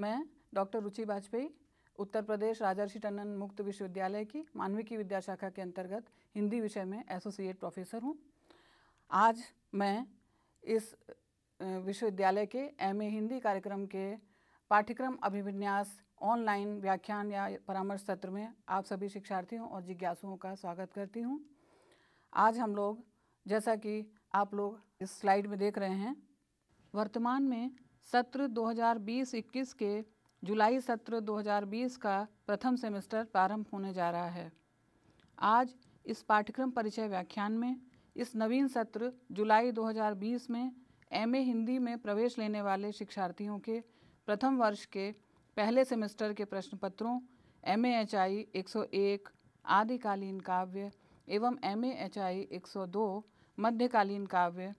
मैं डॉक्टर रुचि वाजपेयी उत्तर प्रदेश राजर्षि टंडन मुक्त विश्वविद्यालय की मानविकी विद्या शाखा के अंतर्गत हिंदी विषय में एसोसिएट प्रोफेसर हूँ आज मैं इस विश्वविद्यालय के एम हिंदी कार्यक्रम के पाठ्यक्रम अभिविन्यास ऑनलाइन व्याख्यान या परामर्श सत्र में आप सभी शिक्षार्थियों और जिज्ञासुओं का स्वागत करती हूँ आज हम लोग जैसा कि आप लोग इस स्लाइड में देख रहे हैं वर्तमान में सत्र 2020-21 के जुलाई सत्र 2020 का प्रथम सेमेस्टर प्रारंभ होने जा रहा है आज इस पाठ्यक्रम परिचय व्याख्यान में इस नवीन सत्र जुलाई 2020 में एम हिंदी में प्रवेश लेने वाले शिक्षार्थियों के प्रथम वर्ष के पहले सेमेस्टर के प्रश्न पत्रों एम एच आई एक सौ एक आदिकालीन काव्य एवं एम एच आई एक सौ दो मध्यकालीन काव्य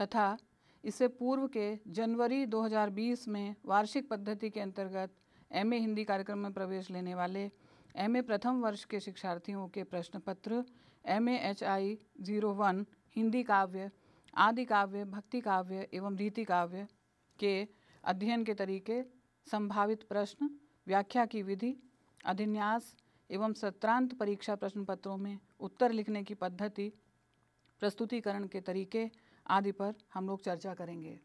तथा इससे पूर्व के जनवरी 2020 में वार्षिक पद्धति के अंतर्गत एमए हिंदी कार्यक्रम में प्रवेश लेने वाले एमए प्रथम वर्ष के शिक्षार्थियों के प्रश्न पत्र M A H I zero one Hindi काव्य आदि काव्य भक्ति काव्य एवं रीति काव्य के अध्ययन के तरीके संभावित प्रश्न व्याख्या की विधि अधिन्यास एवं सत्रांत परीक्षा प्रश्न पत्रों में उत्तर लिखने की पद्धति प्रस्तुतिकरण के तरीके आदि पर हम लोग चर्चा करेंगे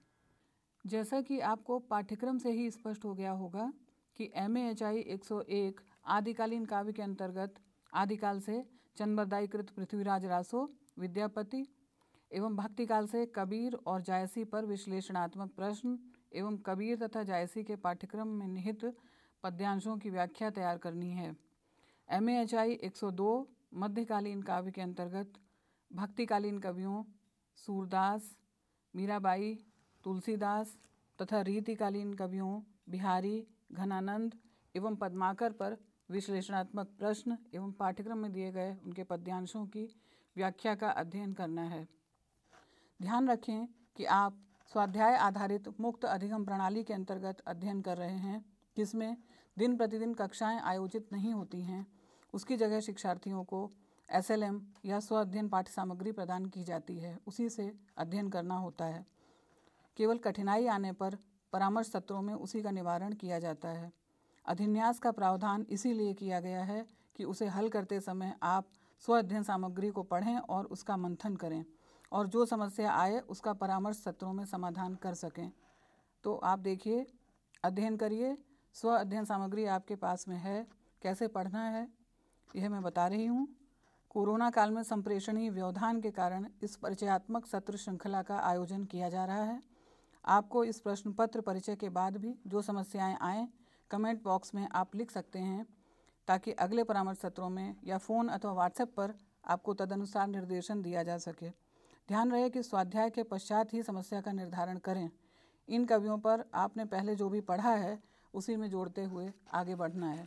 जैसा कि आपको पाठ्यक्रम से ही स्पष्ट हो गया होगा कि एम ए एच आई एक सौ एक आदिकालीन काव्य के अंतर्गत आदिकाल से चंद्रदायीकृत पृथ्वीराज रासो विद्यापति एवं भक्तिकाल से कबीर और जायसी पर विश्लेषणात्मक प्रश्न एवं कबीर तथा जायसी के पाठ्यक्रम में निहित पद्यांशों की व्याख्या तैयार करनी है एम ए एच आई एक सौ दो मध्यकालीन काव्य के अंतर्गत भक्तिकालीन कवियों सूरदास मीराबाई तुलसीदास तथा रीतिकालीन कवियों बिहारी घनानंद एवं पद्माकर पर विश्लेषणात्मक प्रश्न एवं पाठ्यक्रम में दिए गए उनके पद्यांशों की व्याख्या का अध्ययन करना है ध्यान रखें कि आप स्वाध्याय आधारित मुक्त अधिगम प्रणाली के अंतर्गत अध्ययन कर रहे हैं जिसमें दिन प्रतिदिन कक्षाएं आयोजित नहीं होती हैं उसकी जगह शिक्षार्थियों को एस एल एम या स्व अध्ययन पाठ्य सामग्री प्रदान की जाती है उसी से अध्ययन करना होता है केवल कठिनाई आने पर परामर्श सत्रों में उसी का निवारण किया जाता है अधिन्यास का प्रावधान इसीलिए किया गया है कि उसे हल करते समय आप स्व अध्ययन सामग्री को पढ़ें और उसका मंथन करें और जो समस्या आए उसका परामर्श सत्रों में समाधान कर सकें तो आप देखिए अध्ययन करिए स्व अध्ययन सामग्री आपके पास में है कैसे पढ़ना है यह मैं बता रही हूँ कोरोना काल में संप्रेषणीय व्यवधान के कारण इस परिचयात्मक सत्र श्रृंखला का आयोजन किया जा रहा है आपको इस प्रश्न पत्र परिचय के बाद भी जो समस्याएं आएँ कमेंट बॉक्स में आप लिख सकते हैं ताकि अगले परामर्श सत्रों में या फ़ोन अथवा व्हाट्सएप पर आपको तदनुसार निर्देशन दिया जा सके ध्यान रहे कि स्वाध्याय के पश्चात ही समस्या का निर्धारण करें इन कवियों पर आपने पहले जो भी पढ़ा है उसी में जोड़ते हुए आगे बढ़ना है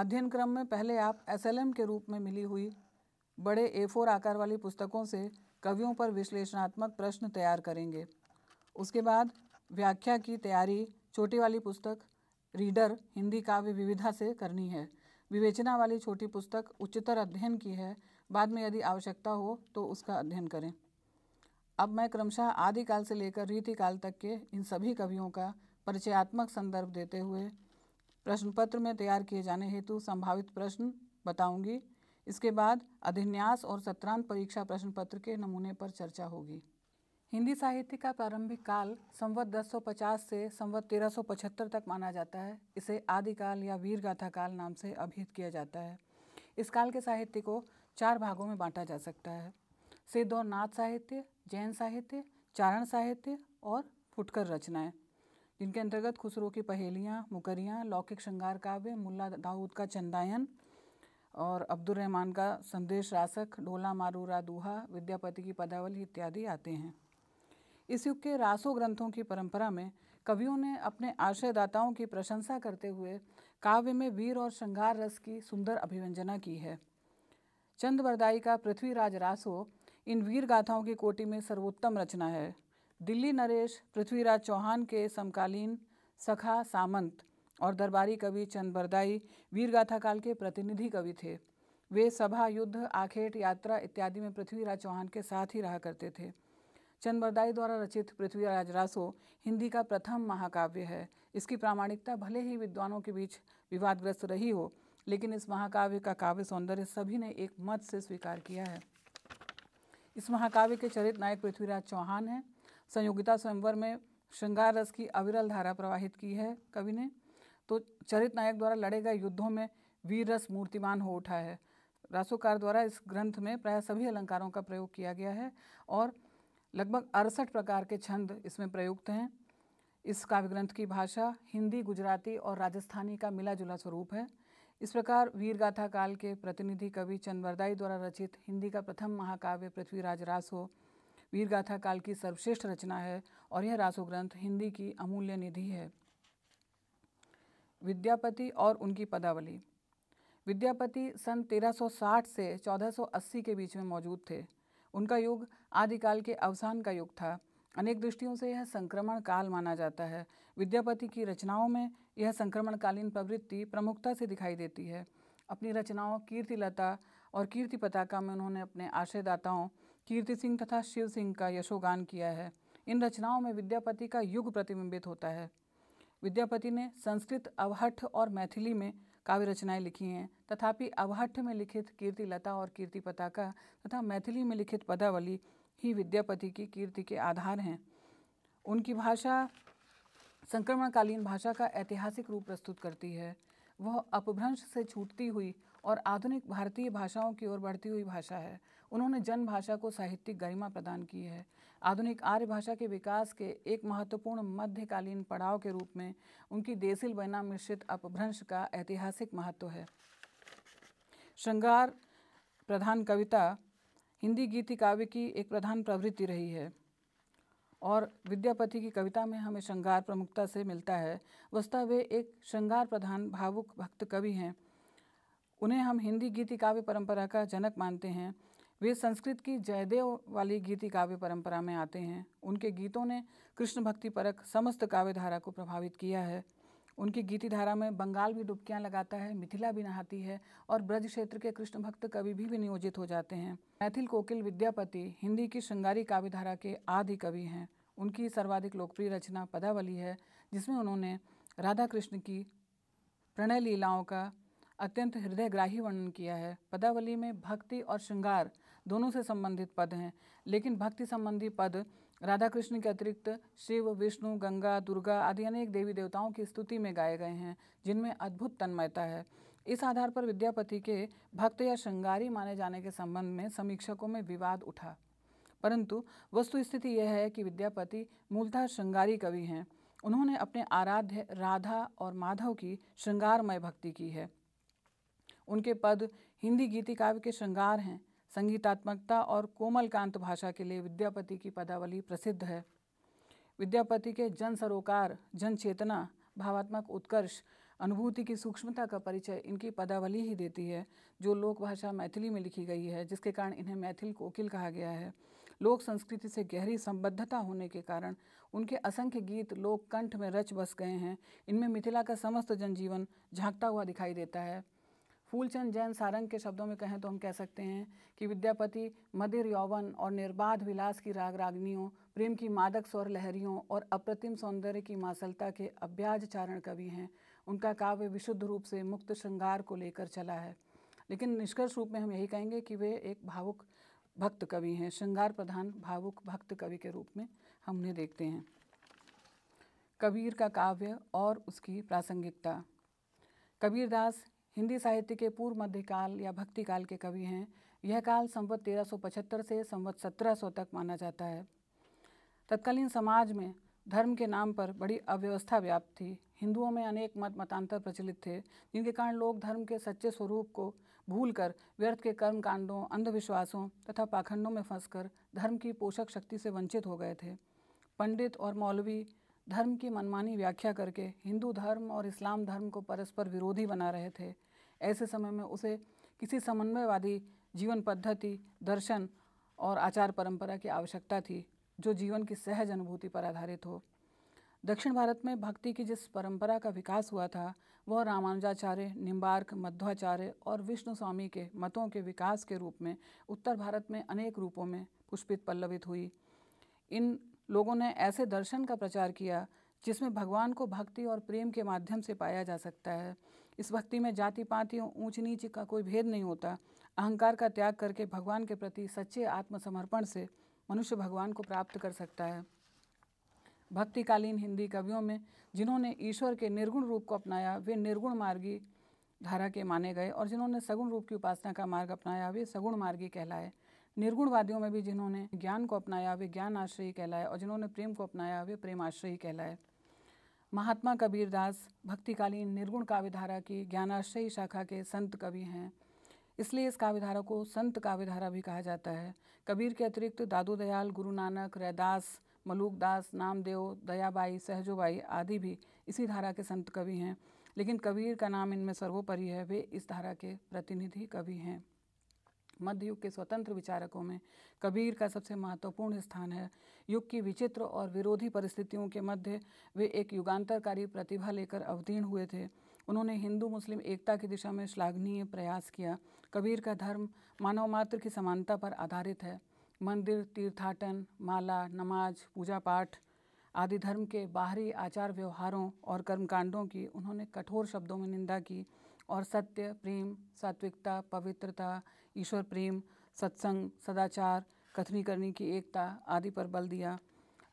अध्ययन क्रम में पहले आप एस के रूप में मिली हुई बड़े ए फोर आकार वाली पुस्तकों से कवियों पर विश्लेषणात्मक प्रश्न तैयार करेंगे उसके बाद व्याख्या की तैयारी छोटी वाली पुस्तक रीडर हिंदी काव्य विविधा से करनी है विवेचना वाली छोटी पुस्तक उच्चतर अध्ययन की है बाद में यदि आवश्यकता हो तो उसका अध्ययन करें अब मैं क्रमशः आदिकाल से लेकर रीतिकाल तक के इन सभी कवियों का परिचयात्मक संदर्भ देते हुए प्रश्न पत्र में तैयार किए जाने हेतु संभावित प्रश्न बताऊंगी इसके बाद अधिन्यास और सत्रांत परीक्षा प्रश्न पत्र के नमूने पर चर्चा होगी हिंदी साहित्य का प्रारंभिक काल संवत 1050 से संवत 1375 तक माना जाता है इसे आदिकाल या वीरगाथा काल नाम से अभिहित किया जाता है इस काल के साहित्य को चार भागों में बांटा जा सकता है सिद्ध और नाथ साहित्य जैन साहित्य चारण साहित्य और फुटकर रचनाएं जिनके अंतर्गत खुसरो की पहेलियाँ मुकरियाँ लौकिक श्रृंगार काव्य मुल्ला दाऊद का चंदायन और अब्दुलरहमान का संदेश रासक ढोला मारूरा दूहा विद्यापति की पदावली इत्यादि आते हैं इस युग के रासो ग्रंथों की परंपरा में कवियों ने अपने आश्रयदाताओं की प्रशंसा करते हुए काव्य में वीर और श्रृंगार रस की सुंदर अभिव्यंजना की है चंद बरदाई का पृथ्वीराज रासो इन वीर गाथाओं की कोटि में सर्वोत्तम रचना है दिल्ली नरेश पृथ्वीराज चौहान के समकालीन सखा सामंत और दरबारी कवि चंद बरदाई वीरगाथा काल के प्रतिनिधि कवि थे वे सभा युद्ध आखेट यात्रा इत्यादि में पृथ्वीराज चौहान के साथ ही रहा करते थे चंदबरदाई द्वारा रचित पृथ्वीराज रासो हिंदी का प्रथम महाकाव्य है इसकी प्रामाणिकता भले ही विद्वानों के बीच विवादग्रस्त रही हो लेकिन इस महाकाव्य का काव्य सौंदर्य सभी ने एक मत से स्वीकार किया है इस महाकाव्य के चरित नायक पृथ्वीराज चौहान हैं संयोगिता स्वयंवर में श्रृंगार रस की अविरल धारा प्रवाहित की है कवि ने तो चरित नायक द्वारा लड़े गए युद्धों में वीर रस मूर्तिमान हो उठा है रासोकार द्वारा इस ग्रंथ में प्राय सभी अलंकारों का प्रयोग किया गया है और लगभग अड़सठ प्रकार के छंद इसमें प्रयुक्त हैं इस काव्य ग्रंथ की भाषा हिंदी गुजराती और राजस्थानी का मिला जुला स्वरूप है इस प्रकार वीर गाथा काल के प्रतिनिधि कवि चंदवरदाई द्वारा रचित हिंदी का प्रथम महाकाव्य पृथ्वीराज रासो वीरगाथा काल की सर्वश्रेष्ठ रचना है और यह रासो ग्रंथ हिंदी की अमूल्य निधि है विद्यापति और उनकी पदावली विद्यापति सन 1360 से 1480 के बीच में मौजूद थे उनका युग आदिकाल के अवसान का युग था अनेक दृष्टियों से यह संक्रमण काल माना जाता है विद्यापति की रचनाओं में यह संक्रमणकालीन प्रवृत्ति प्रमुखता से दिखाई देती है अपनी रचनाओं कीर्तिलता और कीर्ति पताका में उन्होंने अपने आश्रयदाताओं कीर्ति सिंह तथा शिव सिंह का यशोगान किया है इन रचनाओं में विद्यापति का युग प्रतिबिंबित होता है विद्यापति ने संस्कृत अवहट्ठ और मैथिली में काव्य रचनाएं लिखी हैं तथापि अवहट्ठ में लिखित कीर्ति लता और कीर्ति पताका तथा मैथिली में लिखित पदावली ही विद्यापति की कीर्ति के आधार हैं उनकी भाषा संक्रमणकालीन भाषा का ऐतिहासिक रूप प्रस्तुत करती है वह अपभ्रंश से छूटती हुई और आधुनिक भारतीय भाषाओं की ओर बढ़ती हुई भाषा है उन्होंने जन भाषा को साहित्यिक गरिमा प्रदान की है आधुनिक आर्य भाषा के विकास के एक महत्वपूर्ण मध्यकालीन पड़ाव के रूप में उनकी देसिल बनाम मिश्रित अपभ्रंश का ऐतिहासिक महत्व है श्रृंगार प्रधान कविता हिंदी गीति काव्य की एक प्रधान प्रवृत्ति रही है और विद्यापति की कविता में हमें श्रृंगार प्रमुखता से मिलता है वस्तः वे एक श्रृंगार प्रधान भावुक भक्त कवि हैं उन्हें हम हिंदी गीति काव्य परंपरा का जनक मानते हैं वे संस्कृत की जयदेव वाली गीति काव्य परंपरा में आते हैं उनके गीतों ने कृष्ण भक्ति परक समस्त काव्य धारा को प्रभावित किया है उनकी गीति धारा में बंगाल भी डुबकियां लगाता है मिथिला भी नहाती है और ब्रज क्षेत्र के कृष्ण भक्त कवि भी विनियोजित हो जाते हैं मैथिल कोकिल विद्यापति हिंदी की श्रृंगारी काव्य धारा के आदि कवि हैं उनकी सर्वाधिक लोकप्रिय रचना पदावली है जिसमें उन्होंने राधा कृष्ण की प्रणय लीलाओं का अत्यंत हृदयग्राही वर्णन किया है पदावली में भक्ति और श्रृंगार दोनों से संबंधित पद हैं लेकिन भक्ति संबंधी पद राधा कृष्ण के अतिरिक्त शिव विष्णु गंगा दुर्गा आदि अनेक देवी देवताओं की स्तुति में गाए गए हैं जिनमें अद्भुत तन्मयता है इस आधार पर विद्यापति के भक्त या श्रृंगारी माने जाने के संबंध में समीक्षकों में विवाद उठा परंतु वस्तु स्थिति यह है कि विद्यापति मूलतः श्रृंगारी कवि हैं उन्होंने अपने आराध्य राधा और माधव की श्रृंगारमय भक्ति की है उनके पद हिंदी गीति काव्य के श्रृंगार हैं संगीतात्मकता और कोमल कांत भाषा के लिए विद्यापति की पदावली प्रसिद्ध है विद्यापति के जन सरोकार जन चेतना भावात्मक उत्कर्ष अनुभूति की सूक्ष्मता का परिचय इनकी पदावली ही देती है जो लोक भाषा मैथिली में लिखी गई है जिसके कारण इन्हें मैथिल कोकिल कहा गया है लोक संस्कृति से गहरी संबद्धता होने के कारण उनके असंख्य गीत लोक कंठ में रच बस गए हैं इनमें मिथिला का समस्त जनजीवन झांकता हुआ दिखाई देता है फूलचंद जैन सारंग के शब्दों में कहें तो हम कह सकते हैं कि विद्यापति मदिर यौवन और निर्बाध विलास की राग रागनियों प्रेम की मादक स्वर लहरियों और अप्रतिम सौंदर्य की मासलता के अभ्याज चारण कवि हैं उनका काव्य विशुद्ध रूप से मुक्त श्रृंगार को लेकर चला है लेकिन निष्कर्ष रूप में हम यही कहेंगे कि वे एक भावुक भक्त कवि हैं श्रृंगार प्रधान भावुक भक्त कवि के रूप में हम उन्हें देखते हैं कबीर का काव्य और उसकी प्रासंगिकता कबीरदास हिंदी साहित्य के पूर्व मध्यकाल या भक्ति काल के कवि हैं यह काल संवत 1375 से संवत 1700 तक माना जाता है तत्कालीन समाज में धर्म के नाम पर बड़ी अव्यवस्था व्याप्त थी हिंदुओं में अनेक मत मतांतर प्रचलित थे जिनके कारण लोग धर्म के सच्चे स्वरूप को भूलकर व्यर्थ के कर्म कांडों अंधविश्वासों तथा पाखंडों में फंसकर धर्म की पोषक शक्ति से वंचित हो गए थे पंडित और मौलवी धर्म की मनमानी व्याख्या करके हिंदू धर्म और इस्लाम धर्म को परस्पर विरोधी बना रहे थे ऐसे समय में उसे किसी समन्वयवादी जीवन पद्धति दर्शन और आचार परंपरा की आवश्यकता थी जो जीवन की सहज अनुभूति पर आधारित हो दक्षिण भारत में भक्ति की जिस परंपरा का विकास हुआ था वह रामानुजाचार्य निम्बार्क मध्वाचार्य और विष्णु स्वामी के मतों के विकास के रूप में उत्तर भारत में अनेक रूपों में पुष्पित पल्लवित हुई इन लोगों ने ऐसे दर्शन का प्रचार किया जिसमें भगवान को भक्ति और प्रेम के माध्यम से पाया जा सकता है इस भक्ति में जाति पाति ऊंच नीच का कोई भेद नहीं होता अहंकार का त्याग करके भगवान के प्रति सच्चे आत्मसमर्पण से मनुष्य भगवान को प्राप्त कर सकता है भक्तिकालीन हिंदी कवियों में जिन्होंने ईश्वर के निर्गुण रूप को अपनाया वे निर्गुण मार्गी धारा के माने गए और जिन्होंने सगुण रूप की उपासना का मार्ग अपनाया वे सगुण मार्गी कहलाए निर्गुणवादियों में भी जिन्होंने ज्ञान को अपनाया वे ज्ञान आश्रयी कहलाए और जिन्होंने प्रेम को अपनाया वे प्रेम आश्रयी कहलाए महात्मा कबीरदास भक्तिकालीन निर्गुण काव्यधारा की ज्ञानाश्रयी शाखा के संत कवि हैं इसलिए इस काव्यधारा को संत काव्यधारा भी कहा जाता है कबीर के अतिरिक्त दादू दयाल गुरु नानक रैदास मलूकदास नामदेव दयाबाई सहजोबाई आदि भी इसी धारा के संत कवि हैं लेकिन कबीर का नाम इनमें सर्वोपरि है वे इस धारा के प्रतिनिधि कवि हैं मध्ययुग के स्वतंत्र विचारकों में कबीर का सबसे महत्वपूर्ण स्थान है युग की विचित्र और विरोधी परिस्थितियों के मध्य वे एक युगांतरकारी प्रतिभा लेकर अवतीर्ण हुए थे उन्होंने हिंदू मुस्लिम एकता की दिशा में श्लाघनीय प्रयास किया कबीर का धर्म मानव मात्र की समानता पर आधारित है मंदिर तीर्थाटन माला नमाज पूजा पाठ आदि धर्म के बाहरी आचार व्यवहारों और कर्मकांडों की उन्होंने कठोर शब्दों में निंदा की और सत्य प्रेम सात्विकता पवित्रता ईश्वर प्रेम सत्संग सदाचार कथनी करने की एकता आदि पर बल दिया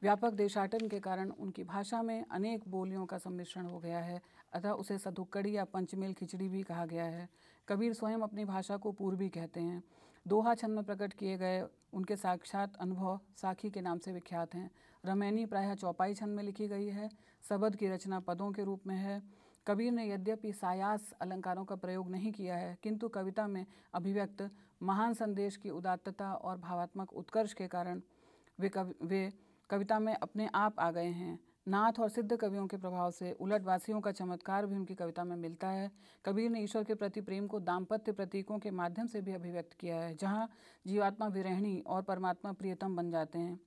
व्यापक देशाटन के कारण उनकी भाषा में अनेक बोलियों का सम्मिश्रण हो गया है अतः उसे सधुक्कड़ी या पंचमेल खिचड़ी भी कहा गया है कबीर स्वयं अपनी भाषा को पूर्वी कहते हैं दोहा छंद में प्रकट किए गए उनके साक्षात अनुभव साखी के नाम से विख्यात हैं रमैनी प्रायः चौपाई छंद में लिखी गई है सबद की रचना पदों के रूप में है कबीर ने यद्यपि सायास अलंकारों का प्रयोग नहीं किया है किंतु कविता में अभिव्यक्त महान संदेश की उदात्तता और भावात्मक उत्कर्ष के कारण वे कवि वे कविता में अपने आप आ गए हैं नाथ और सिद्ध कवियों के प्रभाव से उलटवासियों का चमत्कार भी उनकी कविता में मिलता है कबीर ने ईश्वर के प्रति प्रेम को दाम्पत्य प्रतीकों के माध्यम से भी अभिव्यक्त किया है जहाँ जीवात्मा विरहणी और परमात्मा प्रियतम बन जाते हैं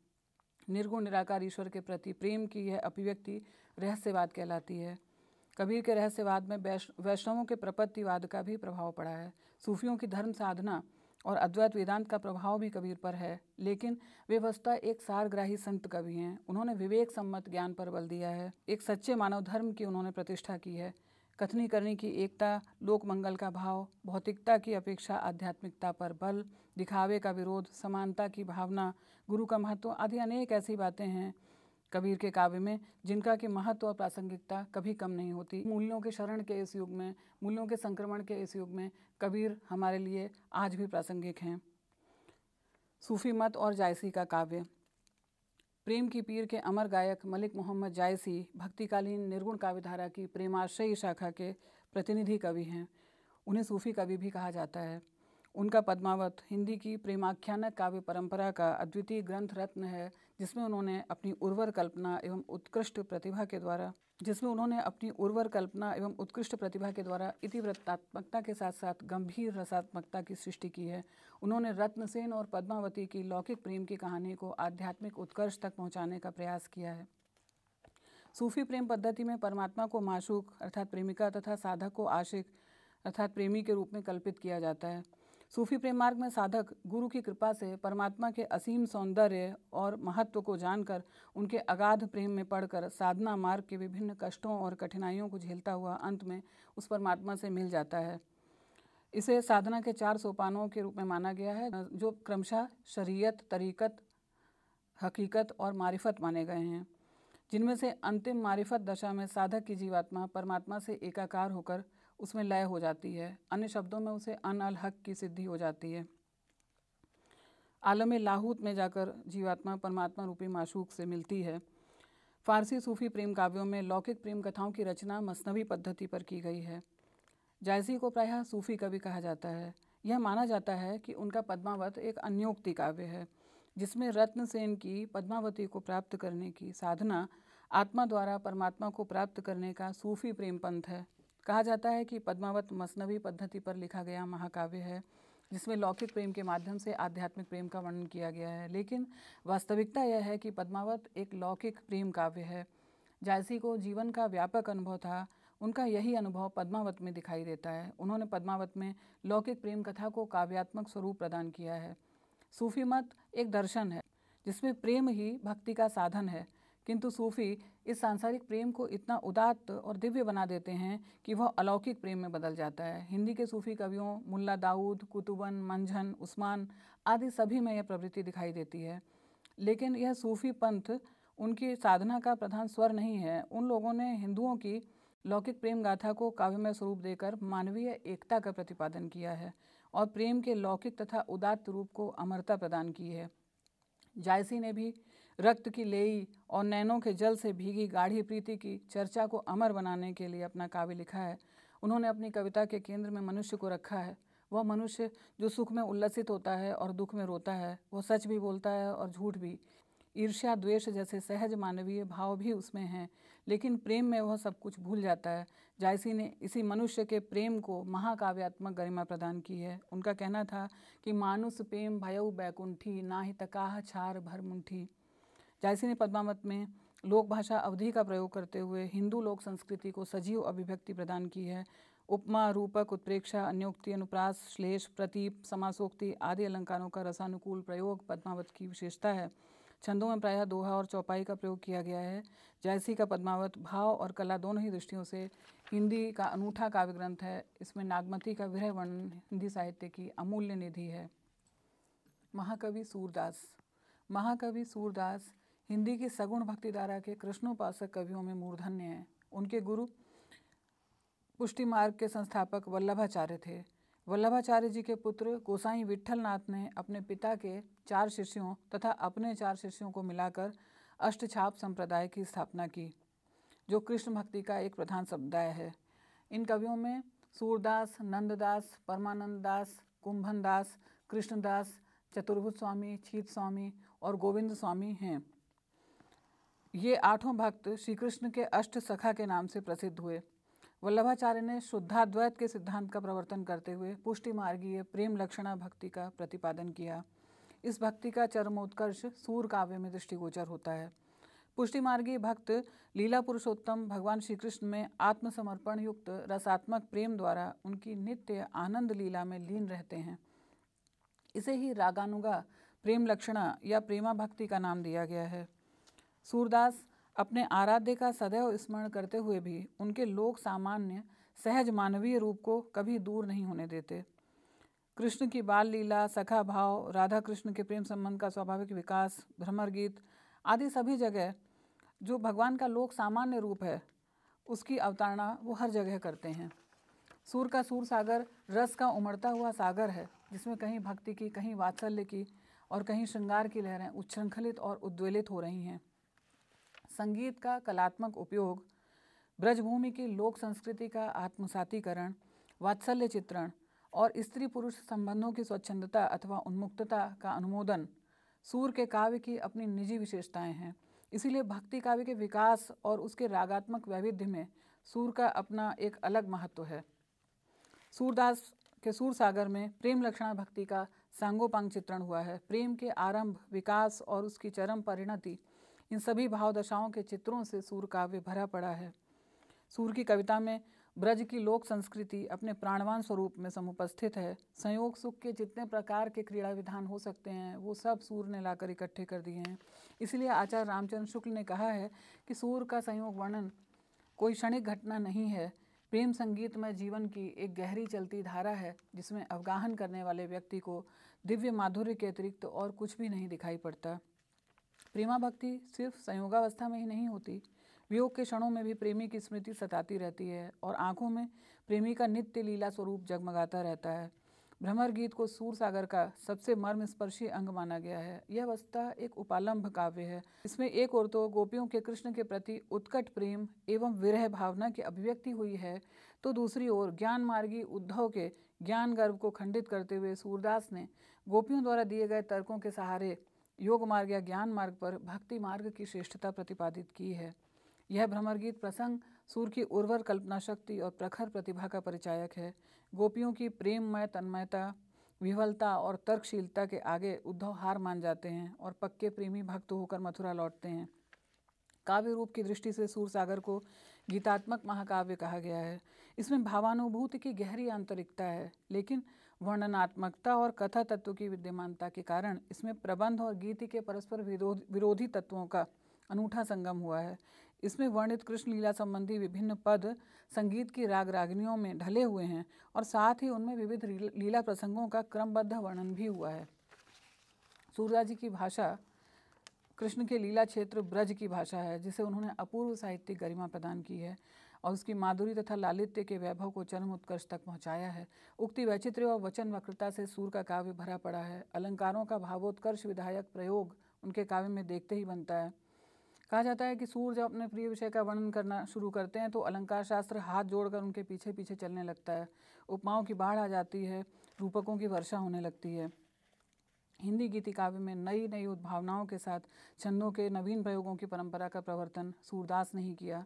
निर्गुण निराकार ईश्वर के प्रति प्रेम की यह अभिव्यक्ति रहस्यवाद कहलाती है कबीर के रहस्यवाद में वैष्णवों के प्रपत्तिवाद का भी प्रभाव पड़ा है सूफियों की धर्म साधना और अद्वैत वेदांत का प्रभाव भी कबीर पर है लेकिन वे एक सारग्राही संत कवि हैं उन्होंने विवेक सम्मत ज्ञान पर बल दिया है एक सच्चे मानव धर्म की उन्होंने प्रतिष्ठा की है कथनी करने की एकता लोक मंगल का भाव भौतिकता की अपेक्षा आध्यात्मिकता पर बल दिखावे का विरोध समानता की भावना गुरु का महत्व आदि अनेक ऐसी बातें हैं कबीर के काव्य में जिनका कि महत्व और प्रासंगिकता कभी कम नहीं होती मूल्यों के शरण के इस युग में मूल्यों के संक्रमण के इस युग में कबीर हमारे लिए आज भी प्रासंगिक हैं सूफी मत और जायसी का काव्य प्रेम की पीर के अमर गायक मलिक मोहम्मद जायसी भक्तिकालीन निर्गुण काव्यधारा की प्रेमाश्रयी शाखा के प्रतिनिधि कवि हैं उन्हें सूफी कवि भी कहा जाता है उनका पद्मावत हिंदी की प्रेमाख्यानक काव्य परंपरा का अद्वितीय ग्रंथ रत्न है जिसमें उन्होंने अपनी उर्वर कल्पना एवं उत्कृष्ट प्रतिभा के द्वारा जिसमें उन्होंने अपनी उर्वर कल्पना एवं उत्कृष्ट प्रतिभा के द्वारा इतिवृत्तात्मकता के साथ साथ गंभीर रसात्मकता की सृष्टि की है उन्होंने रत्नसेन और पद्मावती की लौकिक प्रेम की कहानी को आध्यात्मिक उत्कर्ष तक पहुँचाने का प्रयास किया है सूफी प्रेम पद्धति में परमात्मा को माशूक अर्थात प्रेमिका तथा साधक को आशिक अर्थात प्रेमी के रूप में कल्पित किया जाता है सूफी प्रेम मार्ग में साधक गुरु की कृपा से परमात्मा के असीम सौंदर्य और महत्व को जानकर उनके अगाध प्रेम में पढ़कर साधना मार्ग के विभिन्न कष्टों और कठिनाइयों को झेलता हुआ अंत में उस परमात्मा से मिल जाता है इसे साधना के चार सोपानों के रूप में माना गया है जो क्रमशः शरीयत तरीकत हकीकत और मारिफत माने गए हैं जिनमें से अंतिम मारिफत दशा में साधक की जीवात्मा परमात्मा से एकाकार होकर उसमें लय हो जाती है अन्य शब्दों में उसे अन अल हक की सिद्धि हो जाती है आलम लाहूत में जाकर जीवात्मा परमात्मा रूपी माशूक से मिलती है फारसी सूफी प्रेम काव्यों में लौकिक प्रेम कथाओं की रचना मसनवी पद्धति पर की गई है जायसी को प्रायः सूफी कवि कहा जाता है यह माना जाता है कि उनका पद्मावत एक अन्योक्ति काव्य है जिसमें रत्न सेन की पद्मावती को प्राप्त करने की साधना आत्मा द्वारा परमात्मा को प्राप्त करने का सूफी प्रेम पंथ है कहा जाता है कि पद्मावत मसनवी पद्धति पर लिखा गया महाकाव्य है जिसमें लौकिक प्रेम के माध्यम से आध्यात्मिक प्रेम का वर्णन किया गया है लेकिन वास्तविकता यह है कि पद्मावत एक लौकिक प्रेम काव्य है जायसी को जीवन का व्यापक अनुभव था उनका यही अनुभव पद्मावत में दिखाई देता है उन्होंने पद्मावत में लौकिक प्रेम कथा को काव्यात्मक स्वरूप प्रदान किया है सूफी मत एक दर्शन है जिसमें प्रेम ही भक्ति का साधन है किंतु सूफी इस सांसारिक प्रेम को इतना उदात्त और दिव्य बना देते हैं कि वह अलौकिक प्रेम में बदल जाता है हिंदी के सूफी कवियों मुल्ला दाऊद कुतुबन मंझन उस्मान आदि सभी में यह प्रवृत्ति दिखाई देती है लेकिन यह सूफी पंथ उनकी साधना का प्रधान स्वर नहीं है उन लोगों ने हिंदुओं की लौकिक प्रेम गाथा को काव्यमय स्वरूप देकर मानवीय एकता का प्रतिपादन किया है और प्रेम के लौकिक तथा उदात्त रूप को अमरता प्रदान की है जायसी ने भी रक्त की लेई और नैनों के जल से भीगी गाढ़ी प्रीति की चर्चा को अमर बनाने के लिए अपना काव्य लिखा है उन्होंने अपनी कविता के केंद्र में मनुष्य को रखा है वह मनुष्य जो सुख में उल्लसित होता है और दुख में रोता है वह सच भी बोलता है और झूठ भी ईर्ष्या द्वेष जैसे सहज मानवीय भाव भी उसमें हैं लेकिन प्रेम में वह सब कुछ भूल जाता है जायसी ने इसी मनुष्य के प्रेम को महाकाव्यात्मक गरिमा प्रदान की है उनका कहना था कि मानुष प्रेम भयउ बैकुंठी ना ही तकाह छार भर मुंठी जायसी ने पद्मावत में लोक भाषा अवधि का प्रयोग करते हुए हिंदू लोक संस्कृति को सजीव अभिव्यक्ति प्रदान की है उपमा रूपक उत्प्रेक्षा अन्योक्ति अनुप्रास श्लेष प्रतीप समासोक्ति आदि अलंकारों का रसानुकूल प्रयोग पद्मावत की विशेषता है छंदों में प्रायः दोहा और चौपाई का प्रयोग किया गया है जायसी का पद्मावत भाव और कला दोनों ही दृष्टियों से हिंदी का अनूठा काव्य ग्रंथ है इसमें नागमती का विरह वर्णन हिंदी साहित्य की अमूल्य निधि है महाकवि सूरदास महाकवि सूरदास हिंदी की सगुण भक्ति के कृष्णोपासक कवियों में मूर्धन्य हैं उनके गुरु पुष्टि मार्ग के संस्थापक वल्लभाचार्य थे वल्लभाचार्य जी के पुत्र गोसाई विठल ने अपने पिता के चार शिष्यों तथा अपने चार शिष्यों को मिलाकर अष्टछाप संप्रदाय की स्थापना की जो कृष्ण भक्ति का एक प्रधान समुदाय है इन कवियों में सूरदास नंददास परमानंद दास कुंभन दास कृष्णदास चतुर्भुज स्वामी छीत स्वामी और गोविंद स्वामी हैं ये आठों भक्त श्री कृष्ण के अष्ट सखा के नाम से प्रसिद्ध हुए वल्लभाचार्य ने शुद्धाद्वैत के सिद्धांत का प्रवर्तन करते हुए पुष्टि मार्गीय प्रेम लक्षणा भक्ति का प्रतिपादन किया इस भक्ति का चरमोत्कर्ष सूर काव्य में दृष्टिगोचर होता है पुष्टि मार्गीय भक्त लीला पुरुषोत्तम भगवान श्री कृष्ण में आत्मसमर्पण युक्त रसात्मक प्रेम द्वारा उनकी नित्य आनंद लीला में लीन रहते हैं इसे ही रागानुगा प्रेम लक्षणा या प्रेमा भक्ति का नाम दिया गया है सूरदास अपने आराध्य का सदैव स्मरण करते हुए भी उनके लोक सामान्य सहज मानवीय रूप को कभी दूर नहीं होने देते कृष्ण की बाल लीला सखा भाव राधा कृष्ण के प्रेम संबंध का स्वाभाविक विकास भ्रमर गीत आदि सभी जगह जो भगवान का लोक सामान्य रूप है उसकी अवतारणा वो हर जगह करते हैं सूर का सूर सागर रस का उमड़ता हुआ सागर है जिसमें कहीं भक्ति की कहीं वात्सल्य की और कहीं श्रृंगार की लहरें उच्छृंखलित और उद्वेलित हो रही हैं संगीत का कलात्मक उपयोग ब्रजभूमि की लोक संस्कृति का आत्मसातीकरण वात्सल्य चित्रण और स्त्री पुरुष संबंधों की स्वच्छंदता अथवा उन्मुक्तता का अनुमोदन सूर के काव्य की अपनी निजी विशेषताएं हैं इसीलिए भक्ति काव्य के विकास और उसके रागात्मक वैविध्य में सूर का अपना एक अलग महत्व है सूरदास के सूर सागर में प्रेम लक्षणा भक्ति का सांगोपांग चित्रण हुआ है प्रेम के आरंभ विकास और उसकी चरम परिणति इन सभी भाव दशाओं के चित्रों से सूर काव्य भरा पड़ा है सूर की कविता में ब्रज की लोक संस्कृति अपने प्राणवान स्वरूप में समुपस्थित है संयोग सुख के जितने प्रकार के क्रीड़ा विधान हो सकते हैं वो सब सूर ने लाकर इकट्ठे कर दिए हैं इसलिए आचार्य रामचंद्र शुक्ल ने कहा है कि सूर का संयोग वर्णन कोई क्षणिक घटना नहीं है प्रेम संगीत में जीवन की एक गहरी चलती धारा है जिसमें अवगाहन करने वाले व्यक्ति को दिव्य माधुर्य के अतिरिक्त तो और कुछ भी नहीं दिखाई पड़ता प्रेमा भक्ति सिर्फ संयोगावस्था में ही नहीं होती वियोग के क्षणों में भी प्रेमी की स्मृति सताती रहती है और आंखों में प्रेमी का नित्य लीला स्वरूप जगमगाता रहता है भ्रमर गीत को सूर सागर का सबसे मर्म स्पर्शी अंग माना गया है यह अवस्था एक उपालम्भ काव्य है इसमें एक और तो गोपियों के कृष्ण के प्रति उत्कट प्रेम एवं विरह भावना की अभिव्यक्ति हुई है तो दूसरी ओर ज्ञान मार्गी उद्धव के ज्ञान गर्व को खंडित करते हुए सूरदास ने गोपियों द्वारा दिए गए तर्कों के सहारे योग मार्ग या ज्ञान मार्ग पर भक्ति मार्ग की श्रेष्ठता प्रतिपादित की है यह भ्रमरगीत प्रसंग सूर की उर्वर कल्पना शक्ति और प्रखर प्रतिभा का परिचायक है गोपियों की प्रेममय तन्मयता विवलता और तर्कशीलता के आगे उद्धव हार मान जाते हैं और पक्के प्रेमी भक्त होकर मथुरा लौटते हैं काव्य रूप की दृष्टि से सूर सागर को गीतात्मक महाकाव्य कहा गया है इसमें भावानुभूति की गहरी आंतरिकता है लेकिन वर्णनात्मकता और कथा तत्व की विद्यमानता के कारण इसमें प्रबंध और गीति के परस्पर विरोध विरोधी तत्वों का अनूठा संगम हुआ है इसमें वर्णित कृष्ण लीला संबंधी विभिन्न पद संगीत की राग रागनियों में ढले हुए हैं और साथ ही उनमें विविध लीला प्रसंगों का क्रमबद्ध वर्णन भी हुआ है सूर्या जी की भाषा कृष्ण के लीला क्षेत्र ब्रज की भाषा है जिसे उन्होंने अपूर्व साहित्यिक गरिमा प्रदान की है और उसकी माधुरी तथा लालित्य के वैभव को चरम उत्कर्ष तक पहुंचाया है उक्ति वैचित्र्य और वचन वक्रता से सूर का काव्य भरा पड़ा है अलंकारों का भावोत्कर्ष विधायक प्रयोग उनके काव्य में देखते ही बनता है कहा जाता है कि सूर जब अपने प्रिय विषय का वर्णन करना शुरू करते हैं तो अलंकार शास्त्र हाथ जोड़कर उनके पीछे पीछे चलने लगता है उपमाओं की बाढ़ आ जाती है रूपकों की वर्षा होने लगती है हिंदी गीति काव्य में नई नई उद्भावनाओं के साथ छंदों के नवीन प्रयोगों की परंपरा का प्रवर्तन सूरदास ने ही किया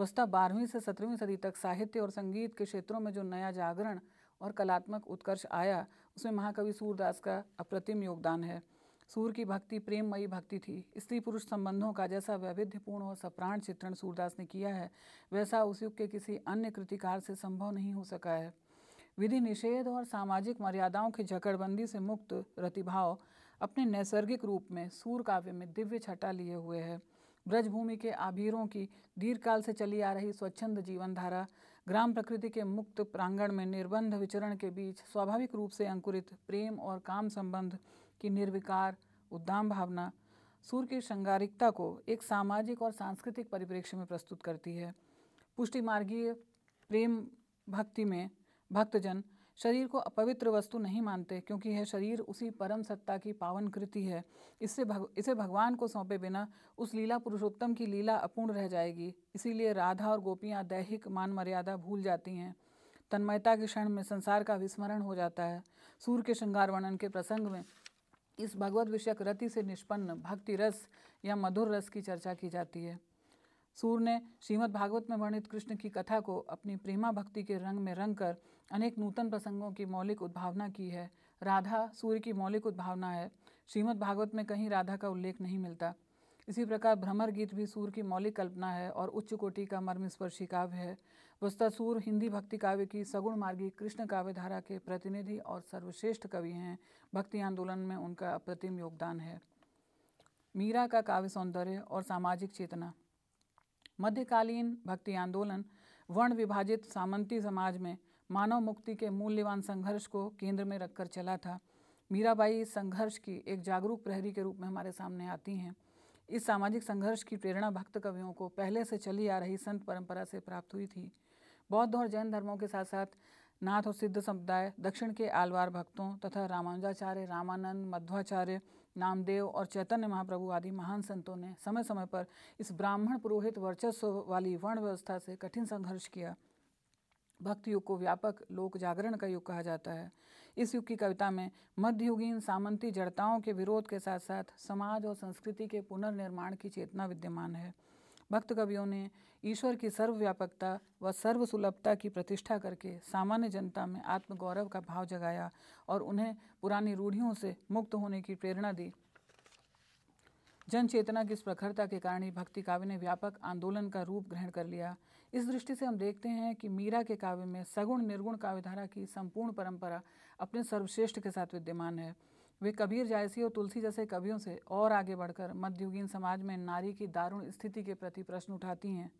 वस्ता बारहवीं से सत्रहवीं सदी तक साहित्य और संगीत के क्षेत्रों में जो नया जागरण और कलात्मक उत्कर्ष आया उसमें महाकवि सूरदास का अप्रतिम योगदान है सूर की भक्ति प्रेममयी भक्ति थी स्त्री पुरुष संबंधों का जैसा वैविध्यपूर्ण और सप्राण चित्रण सूरदास ने किया है वैसा उस युग के किसी अन्य कृतिकार से संभव नहीं हो सका है विधि निषेध और सामाजिक मर्यादाओं की जकड़बंदी से मुक्त रतिभाव अपने नैसर्गिक रूप में सूर काव्य में दिव्य छटा लिए हुए है ब्रजभूमि के आभीरों की दीर्घकाल से चली आ रही स्वच्छंद जीवन धारा ग्राम प्रकृति के मुक्त प्रांगण में निर्बंध विचरण के बीच स्वाभाविक रूप से अंकुरित प्रेम और काम संबंध की निर्विकार उद्दाम भावना सूर्य की श्रृंगारिकता को एक सामाजिक और सांस्कृतिक परिप्रेक्ष्य में प्रस्तुत करती है पुष्टि मार्गीय प्रेम भक्ति में भक्तजन शरीर को अपवित्र वस्तु नहीं मानते क्योंकि यह शरीर उसी परम सत्ता की पावन कृति है इससे भग, इसे भगवान को सौंपे बिना उस लीला पुरुषोत्तम की लीला अपूर्ण रह जाएगी इसीलिए राधा और गोपियाँ दैहिक मान मर्यादा भूल जाती हैं तन्मयता के क्षण में संसार का विस्मरण हो जाता है सूर्य के श्रृंगार वर्णन के प्रसंग में इस भगवत विषयक रति से निष्पन्न भक्ति रस या मधुर रस की चर्चा की जाती है सूर ने श्रीमद् भागवत में वर्णित कृष्ण की कथा को अपनी प्रेमा भक्ति के रंग में रंग कर अनेक नूतन प्रसंगों की मौलिक उद्भावना की है राधा सूर्य की मौलिक उद्भावना है श्रीमद् भागवत में कहीं राधा का उल्लेख नहीं मिलता इसी प्रकार भ्रमर गीत भी सूर की मौलिक कल्पना है और उच्च कोटि का मर्मस्पर्शी काव्य है वस्ता सूर हिंदी भक्ति काव्य की सगुण मार्गी कृष्ण काव्य धारा के प्रतिनिधि और सर्वश्रेष्ठ कवि हैं भक्ति आंदोलन में उनका अप्रतिम योगदान है मीरा का काव्य सौंदर्य और सामाजिक चेतना मध्यकालीन भक्ति आंदोलन वर्ण विभाजित सामंती समाज में मानव मुक्ति के मूल्यवान संघर्ष को केंद्र में रखकर चला था मीराबाई इस संघर्ष की एक जागरूक प्रहरी के रूप में हमारे सामने आती हैं इस सामाजिक संघर्ष की प्रेरणा भक्त कवियों को पहले से चली आ रही संत परंपरा से प्राप्त हुई थी बौद्ध और जैन धर्मों के साथ साथ नाथ और सिद्ध समुदाय दक्षिण के आलवार भक्तों तथा रामानुजाचार्य रामानंद मध्वाचार्य नामदेव और चैतन्य महाप्रभु आदि महान संतों ने समय समय पर इस ब्राह्मण पुरोहित वर्चस्व वाली वर्ण व्यवस्था से कठिन संघर्ष किया भक्त युग को व्यापक लोक जागरण का युग कहा जाता है इस युग की कविता में मध्ययुगीन सामंती जड़ताओं के विरोध के साथ साथ समाज और संस्कृति के पुनर्निर्माण की चेतना विद्यमान है भक्त कवियों ने ईश्वर की सर्वव्यापकता व सर्वसुलभता की प्रतिष्ठा करके सामान्य जनता में आत्मगौरव का भाव जगाया और उन्हें पुरानी रूढ़ियों से मुक्त होने की प्रेरणा दी जन चेतना की इस प्रखरता के कारण ही भक्ति काव्य ने व्यापक आंदोलन का रूप ग्रहण कर लिया इस दृष्टि से हम देखते हैं कि मीरा के काव्य में सगुण निर्गुण काव्यधारा की संपूर्ण परंपरा अपने सर्वश्रेष्ठ के साथ विद्यमान है वे कबीर जायसी और तुलसी जैसे कवियों से और आगे बढ़कर मध्ययुगीन समाज में नारी की दारुण स्थिति के प्रति प्रश्न उठाती हैं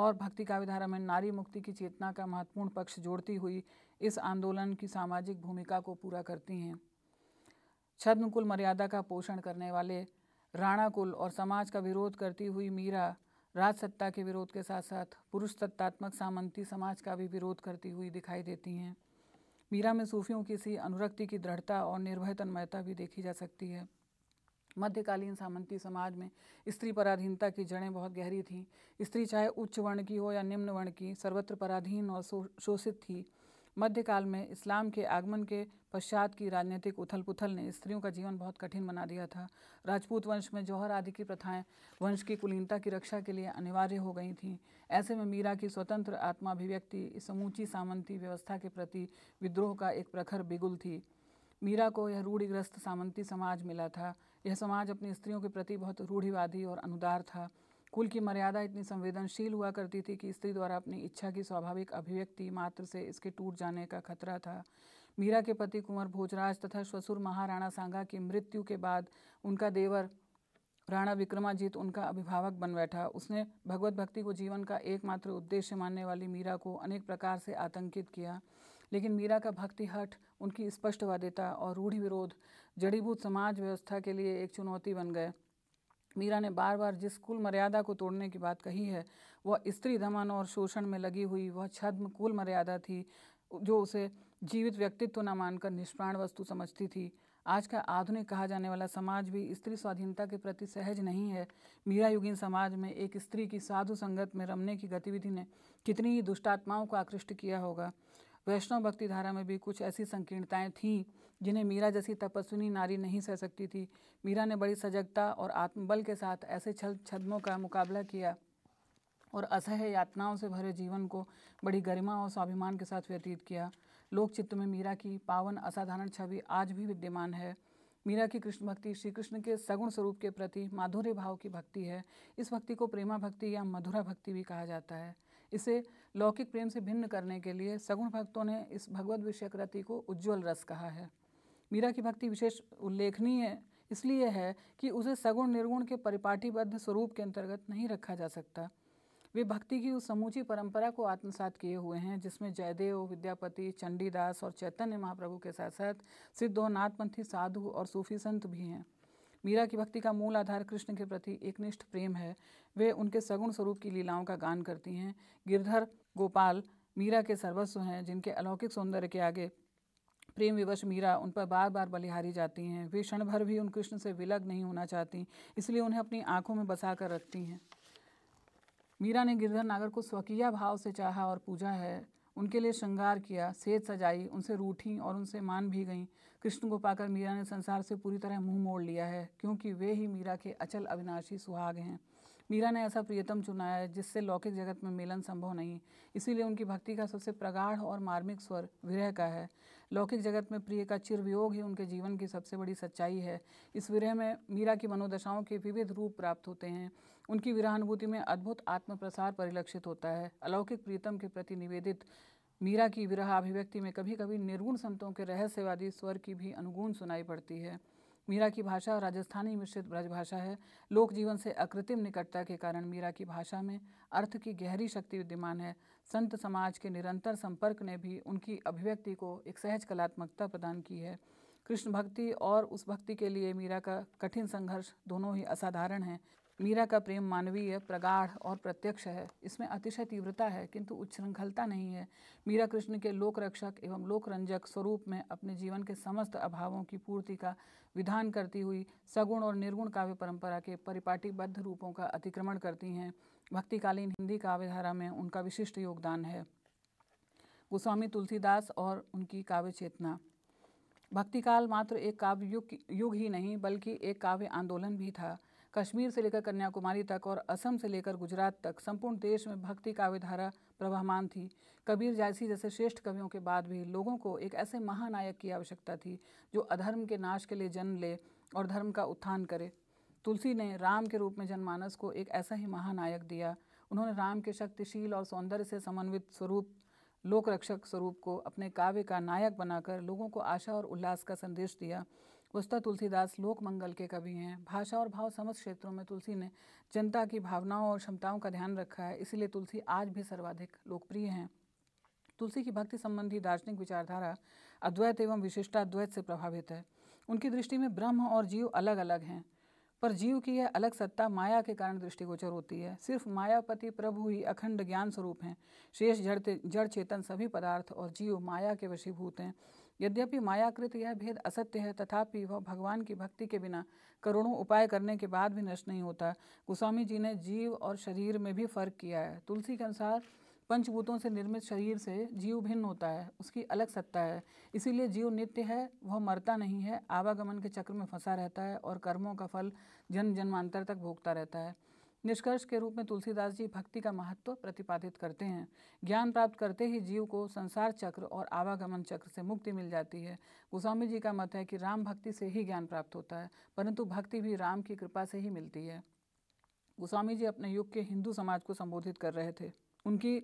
और भक्ति काव्यधारा में नारी मुक्ति की चेतना का महत्वपूर्ण पक्ष जोड़ती हुई इस आंदोलन की सामाजिक भूमिका को पूरा करती हैं छद्मकुल मर्यादा का पोषण करने वाले राणा कुल और समाज का विरोध करती हुई मीरा राजसत्ता के विरोध के साथ साथ पुरुष तत्तात्मक सामंती समाज का भी विरोध करती हुई दिखाई देती हैं मीरा में सूफियों की सी अनुरक्ति की दृढ़ता और निर्भय तन्मयता भी देखी जा सकती है मध्यकालीन सामंती समाज में स्त्री पराधीनता की जड़ें बहुत गहरी थीं स्त्री चाहे उच्च वर्ण की हो या निम्न वर्ण की सर्वत्र पराधीन और शोषित थी मध्यकाल में इस्लाम के आगमन के पश्चात की राजनीतिक उथल पुथल ने स्त्रियों का जीवन बहुत कठिन बना दिया था राजपूत वंश में जौहर आदि की प्रथाएं वंश की कुलीनता की रक्षा के लिए अनिवार्य हो गई थीं ऐसे में मीरा की स्वतंत्र आत्मा अभिव्यक्ति समूची सामंती व्यवस्था के प्रति विद्रोह का एक प्रखर बिगुल थी मीरा को यह रूढ़िग्रस्त सामंती समाज मिला था यह समाज अपनी स्त्रियों के प्रति बहुत रूढ़िवादी और अनुदार था कुल की मर्यादा इतनी संवेदनशील हुआ करती थी कि स्त्री द्वारा अपनी इच्छा की स्वाभाविक अभिव्यक्ति मात्र से इसके टूट जाने का खतरा था मीरा के पति कुंवर भोजराज तथा श्वसुर महाराणा सांगा की मृत्यु के बाद उनका देवर राणा विक्रमाजीत उनका अभिभावक बन बैठा उसने भगवत भक्ति को जीवन का एकमात्र उद्देश्य मानने वाली मीरा को अनेक प्रकार से आतंकित किया लेकिन मीरा का भक्ति हठ उनकी स्पष्टवादिता और रूढ़ि विरोध जड़ीभूत समाज व्यवस्था के लिए एक चुनौती बन गए मीरा ने बार बार जिस कुल मर्यादा को तोड़ने की बात कही है वह स्त्री दमन और शोषण में लगी हुई वह छद्म कुल मर्यादा थी जो उसे जीवित व्यक्तित्व न मानकर निष्प्राण वस्तु समझती थी आज का आधुनिक कहा जाने वाला समाज भी स्त्री स्वाधीनता के प्रति सहज नहीं है मीरा युगीन समाज में एक स्त्री की साधु संगत में रमने की गतिविधि ने कितनी ही दुष्टात्माओं को आकृष्ट किया होगा वैष्णव भक्ति धारा में भी कुछ ऐसी संकीर्णताएं थीं जिन्हें मीरा जैसी तपस्विनी नारी नहीं सह सकती थी मीरा ने बड़ी सजगता और आत्मबल के साथ ऐसे छल छदमों का मुकाबला किया और असह्य यातनाओं से भरे जीवन को बड़ी गरिमा और स्वाभिमान के साथ व्यतीत किया लोक चित्त में मीरा की पावन असाधारण छवि आज भी विद्यमान है मीरा की कृष्ण भक्ति श्री कृष्ण के सगुण स्वरूप के प्रति माधुर्य भाव की भक्ति है इस भक्ति को प्रेमा भक्ति या मधुरा भक्ति भी कहा जाता है इसे लौकिक प्रेम से भिन्न करने के लिए सगुण भक्तों ने इस भगवत विषय कृति को उज्ज्वल रस कहा है मीरा की भक्ति विशेष उल्लेखनीय इसलिए है कि उसे सगुण निर्गुण के परिपाटीबद्ध स्वरूप के अंतर्गत नहीं रखा जा सकता वे भक्ति की उस समूची परंपरा को आत्मसात किए हुए हैं जिसमें जयदेव विद्यापति चंडीदास और चैतन्य महाप्रभु के साथ साथ नाथपंथी साधु और सूफी संत भी हैं मीरा की भक्ति का मूल आधार कृष्ण के प्रति एकनिष्ठ प्रेम है वे उनके सगुण स्वरूप की लीलाओं का गान करती हैं गिरधर गोपाल मीरा के सर्वस्व हैं जिनके अलौकिक सौंदर्य के आगे प्रेम विवश मीरा उन पर बार बार बलिहारी जाती हैं वे क्षण भर भी उन कृष्ण से विलग नहीं होना चाहती इसलिए उन्हें अपनी आंखों में बसा कर रखती हैं मीरा ने गिरधर नागर को स्वकीय भाव से चाहा और पूजा है उनके लिए श्रृंगार किया सेज सजाई उनसे रूठी और उनसे मान भी गईं कृष्ण को पाकर मीरा ने संसार से पूरी तरह मुंह मोड़ लिया है क्योंकि वे ही मीरा के अचल अविनाशी सुहाग हैं मीरा ने ऐसा प्रियतम चुनाया है जिससे लौकिक जगत में मिलन संभव नहीं इसीलिए उनकी भक्ति का सबसे प्रगाढ़ और मार्मिक स्वर विरह का है लौकिक जगत में प्रिय का चिरवियोग ही उनके जीवन की सबसे बड़ी सच्चाई है इस विरह में मीरा की मनोदशाओं के विविध रूप प्राप्त होते हैं उनकी वीरानुभूति में अद्भुत आत्मप्रसार परिलक्षित होता है अलौकिक प्रीतम के प्रति निवेदित मीरा की विरह अभिव्यक्ति में कभी कभी निर्गुण संतों के रहस्यवादी स्वर की भी अनुगुण सुनाई पड़ती है मीरा की भाषा राजस्थानी मिश्रित ब्रजभाषा है लोक जीवन से अकृत्रिम निकटता के कारण मीरा की भाषा में अर्थ की गहरी शक्ति विद्यमान है संत समाज के निरंतर संपर्क ने भी उनकी अभिव्यक्ति को एक सहज कलात्मकता प्रदान की है कृष्ण भक्ति और उस भक्ति के लिए मीरा का कठिन संघर्ष दोनों ही असाधारण है मीरा का प्रेम मानवीय प्रगाढ़ और प्रत्यक्ष है इसमें अतिशय तीव्रता है किंतु उच्छृंखलता नहीं है मीरा कृष्ण के लोक रक्षक एवं लोक रंजक स्वरूप में अपने जीवन के समस्त अभावों की पूर्ति का विधान करती हुई सगुण और निर्गुण काव्य परंपरा के परिपाटीबद्ध रूपों का अतिक्रमण करती हैं भक्तिकालीन हिंदी काव्यधारा में उनका विशिष्ट योगदान है गोस्वामी तुलसीदास और उनकी काव्य चेतना भक्तिकाल मात्र एक काव्य युग युग ही नहीं बल्कि एक काव्य आंदोलन भी था कश्मीर से लेकर कन्याकुमारी तक और असम से लेकर गुजरात तक संपूर्ण देश में भक्ति काव्य धारा प्रवाहमान थी कबीर जायसी जैसे श्रेष्ठ कवियों के बाद भी लोगों को एक ऐसे महानायक की आवश्यकता थी जो अधर्म के नाश के लिए जन्म ले और धर्म का उत्थान करे तुलसी ने राम के रूप में जनमानस को एक ऐसा ही महानायक दिया उन्होंने राम के शक्तिशील और सौंदर्य से समन्वित स्वरूप लोक रक्षक स्वरूप को अपने काव्य का नायक बनाकर लोगों को आशा और उल्लास का संदेश दिया वस्ता तुलसीदास लोक मंगल के कवि हैं भाषा और भाव समस्त क्षेत्रों में तुलसी ने जनता की भावनाओं और क्षमताओं का ध्यान रखा है इसीलिए तुलसी आज भी सर्वाधिक लोकप्रिय हैं तुलसी की भक्ति संबंधी दार्शनिक विचारधारा अद्वैत एवं विशिष्टाद्वैत से प्रभावित है उनकी दृष्टि में ब्रह्म और जीव अलग अलग हैं पर जीव की यह अलग सत्ता माया के कारण दृष्टिगोचर होती है सिर्फ मायापति प्रभु ही अखंड ज्ञान स्वरूप हैं शेष जड़ जड़ चेतन सभी पदार्थ और जीव माया के वशीभूत हैं यद्यपि मायाकृत यह भेद असत्य है तथापि वह भगवान की भक्ति के बिना करोड़ों उपाय करने के बाद भी नष्ट नहीं होता गोस्वामी जी ने जीव और शरीर में भी फर्क किया है तुलसी के अनुसार पंचभूतों से निर्मित शरीर से जीव भिन्न होता है उसकी अलग सत्ता है इसीलिए जीव नित्य है वह मरता नहीं है आवागमन के चक्र में फंसा रहता है और कर्मों का फल जन्म जन्मांतर तक भोगता रहता है निष्कर्ष के रूप में तुलसीदास जी भक्ति का महत्व प्रतिपादित करते हैं ज्ञान प्राप्त करते ही जीव को संसार चक्र और आवागमन चक्र से मुक्ति मिल जाती है गोस्वामी जी का मत है कि राम भक्ति से ही ज्ञान प्राप्त होता है परंतु भक्ति भी राम की कृपा से ही मिलती है गोस्वामी जी अपने युग के हिंदू समाज को संबोधित कर रहे थे उनकी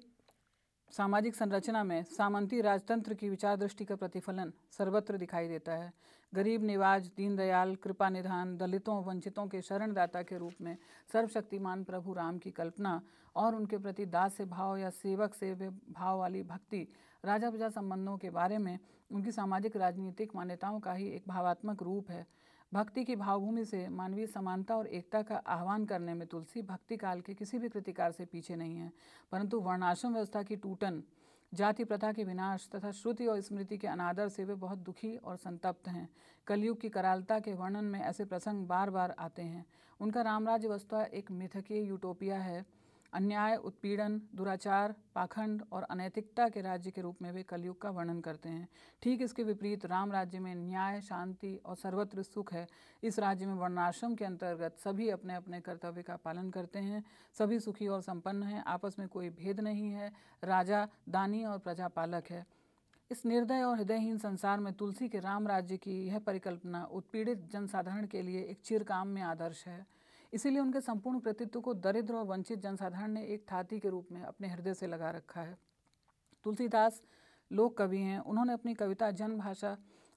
सामाजिक संरचना में सामंती राजतंत्र की विचार दृष्टि का प्रतिफलन सर्वत्र दिखाई देता है गरीब निवाज दीनदयाल कृपा निधान दलितों वंचितों के शरणदाता के रूप में सर्वशक्तिमान प्रभु राम की कल्पना और उनके प्रति दास से भाव या सेवक से भाव वाली भक्ति राजा प्रजा संबंधों के बारे में उनकी सामाजिक राजनीतिक मान्यताओं का ही एक भावात्मक रूप है भक्ति की भावभूमि से मानवीय समानता और एकता का आह्वान करने में तुलसी भक्ति काल के किसी भी कृतिकार से पीछे नहीं है परंतु वर्णाश्रम व्यवस्था की टूटन जाति प्रथा के विनाश तथा श्रुति और स्मृति के अनादर से वे बहुत दुखी और संतप्त हैं कलयुग की करालता के वर्णन में ऐसे प्रसंग बार बार आते हैं उनका रामराज्य वस्तु एक मिथकीय यूटोपिया है अन्याय उत्पीड़न दुराचार पाखंड और अनैतिकता के राज्य के रूप में वे कलयुग का वर्णन करते हैं ठीक इसके विपरीत राम राज्य में न्याय शांति और सर्वत्र सुख है इस राज्य में वर्णाश्रम के अंतर्गत सभी अपने अपने कर्तव्य का पालन करते हैं सभी सुखी और संपन्न हैं आपस में कोई भेद नहीं है राजा दानी और प्रजापालक है इस निर्दय और हृदयहीन संसार में तुलसी के राम राज्य की यह परिकल्पना उत्पीड़ित जनसाधारण के लिए एक चिरकाम में आदर्श है इसीलिए उनके संपूर्ण कृतित्व को दरिद्र और वंचित जनसाधारण ने एक थाती के रूप में अपने हृदय से लगा रखा है तुलसीदास लोक कवि हैं उन्होंने अपनी कविता जनभाषा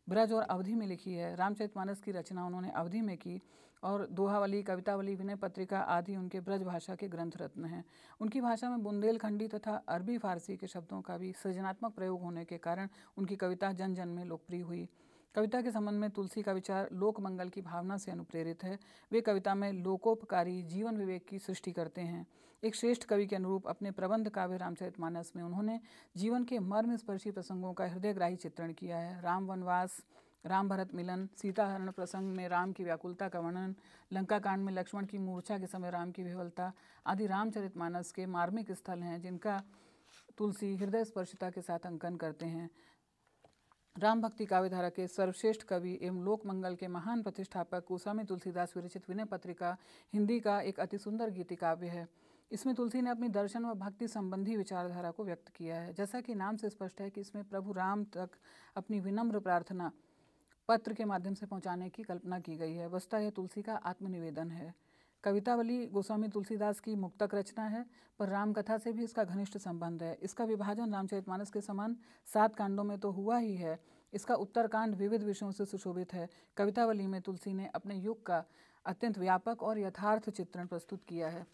ब्रज और अवधि में लिखी है रामचरितमानस की रचना उन्होंने अवधि में की और दोहावली कवितावली विनय पत्रिका आदि उनके ब्रज भाषा के ग्रंथ रत्न हैं उनकी भाषा में बुंदेलखंडी तथा अरबी फारसी के शब्दों का भी सृजनात्मक प्रयोग होने के कारण उनकी कविता जन जन में लोकप्रिय हुई कविता के संबंध में तुलसी का विचार लोक मंगल की भावना से अनुप्रेरित है वे कविता में लोकोपकारी जीवन विवेक की सृष्टि करते हैं एक श्रेष्ठ कवि के अनुरूप अपने प्रबंध काव्य रामचरित मानस में उन्होंने जीवन के मर्म स्पर्शी प्रसंगों का हृदयग्राही चित्रण किया है राम वनवास राम भरत मिलन सीताहरण प्रसंग में राम की व्याकुलता का वर्णन लंका कांड में लक्ष्मण की मूर्छा के समय राम की विवलता आदि मानस के मार्मिक स्थल हैं जिनका तुलसी हृदय स्पर्शिता के साथ अंकन करते हैं राम भक्ति काव्यधारा के सर्वश्रेष्ठ कवि एवं लोक मंगल के महान प्रतिष्ठापक गोस्वामी तुलसीदास विरचित विनय पत्रिका हिंदी का एक अति सुंदर गीति काव्य है इसमें तुलसी ने अपनी दर्शन व भक्ति संबंधी विचारधारा को व्यक्त किया है जैसा कि नाम से स्पष्ट है कि इसमें प्रभु राम तक अपनी विनम्र प्रार्थना पत्र के माध्यम से पहुंचाने की कल्पना की गई है वस्तः यह तुलसी का आत्मनिवेदन है कवितावली गोस्वामी तुलसीदास की मुक्तक रचना है पर रामकथा से भी इसका घनिष्ठ संबंध है इसका विभाजन रामचरितमानस के समान सात कांडों में तो हुआ ही है इसका उत्तरकांड विविध विषयों से सुशोभित है कवितावली में तुलसी ने अपने युग का अत्यंत व्यापक और यथार्थ चित्रण प्रस्तुत किया है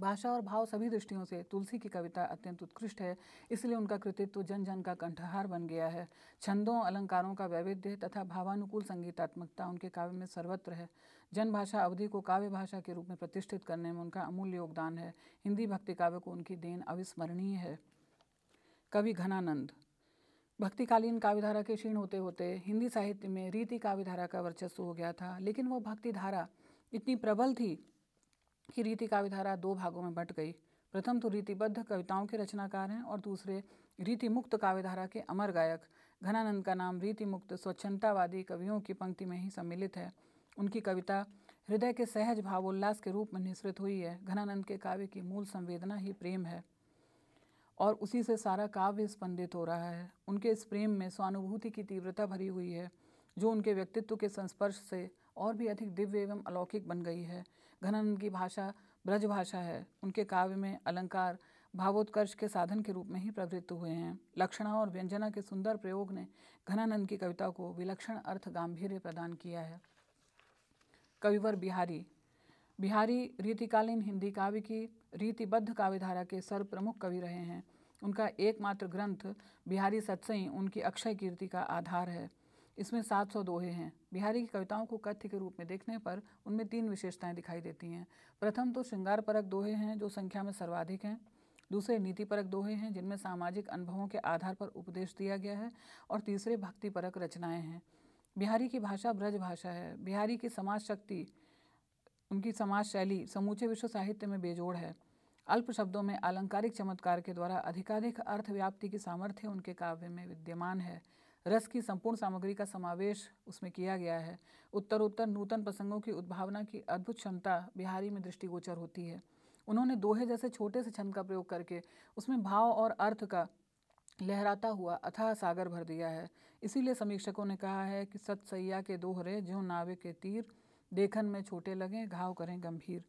भाषा और भाव सभी दृष्टियों से तुलसी की कविता अत्यंत उत्कृष्ट है इसलिए उनका कृतित्व जन जन का कंठहार बन गया है छंदों अलंकारों का वैविध्य तथा भावानुकूल संगीतात्मकता उनके काव्य में सर्वत्र है जनभाषा अवधि को काव्य भाषा के रूप में प्रतिष्ठित करने में उनका अमूल्य योगदान है हिंदी भक्ति काव्य को उनकी देन अविस्मरणीय है कवि घनानंद भक्तिकालीन काव्यधारा के क्षीण होते होते हिंदी साहित्य में रीति काव्यधारा का वर्चस्व हो गया था लेकिन वो भक्ति धारा इतनी प्रबल थी की रीति काविधारा दो भागों में बट गई प्रथम तो रीतिबद्ध कविताओं के रचनाकार हैं और दूसरे रीति मुक्त काव्यधारा के अमर गायक घनानंद का नाम रीति मुक्त स्वच्छंदतावादी कवियों की पंक्ति में ही सम्मिलित है उनकी कविता हृदय के सहज भावोल्लास के रूप में निसृत हुई है घनानंद के काव्य की मूल संवेदना ही प्रेम है और उसी से सारा काव्य स्पंदित हो रहा है उनके इस प्रेम में स्वानुभूति की तीव्रता भरी हुई है जो उनके व्यक्तित्व के संस्पर्श से और भी अधिक दिव्य एवं अलौकिक बन गई है घनानंद की भाषा ब्रज भाषा है उनके काव्य में अलंकार भावोत्कर्ष के साधन के रूप में ही प्रवृत्त हुए हैं लक्षणा और व्यंजना के सुंदर प्रयोग ने घनानंद की कविता को विलक्षण अर्थ गांधीर्य प्रदान किया है कविवर बिहारी बिहारी रीतिकालीन हिंदी काव्य की रीतिबद्ध काव्यधारा के सर्व प्रमुख कवि रहे हैं उनका एकमात्र ग्रंथ बिहारी सत्सई उनकी अक्षय कीर्ति का आधार है इसमें सात सौ दोहे हैं बिहारी की कविताओं को कथ्य के रूप में देखने पर उनमें तीन विशेषताएं दिखाई देती हैं प्रथम तो श्रृंगार परक दोहे हैं जो संख्या में सर्वाधिक हैं दूसरे नीति परक दोहे हैं जिनमें सामाजिक अनुभवों के आधार पर उपदेश दिया गया है और तीसरे भक्ति परक रचनाएं हैं बिहारी की भाषा ब्रज भाषा है बिहारी की समाज शक्ति उनकी समाज शैली समूचे विश्व साहित्य में बेजोड़ है अल्प शब्दों में आलंकारिक चमत्कार के द्वारा अधिकाधिक अर्थव्याप्ति की सामर्थ्य उनके काव्य में विद्यमान है रस की संपूर्ण सामग्री का समावेश उसमें किया गया है उत्तर नूतन प्रसंगों की उद्भावना की अद्भुत क्षमता बिहारी में दृष्टिगोचर होती है उन्होंने दोहे जैसे छोटे से छंद का प्रयोग करके उसमें भाव और अर्थ का लहराता हुआ अथाह सागर भर दिया है इसीलिए समीक्षकों ने कहा है कि सतसैया के दोहरे जो नावे के तीर देखन में छोटे लगें घाव करें गंभीर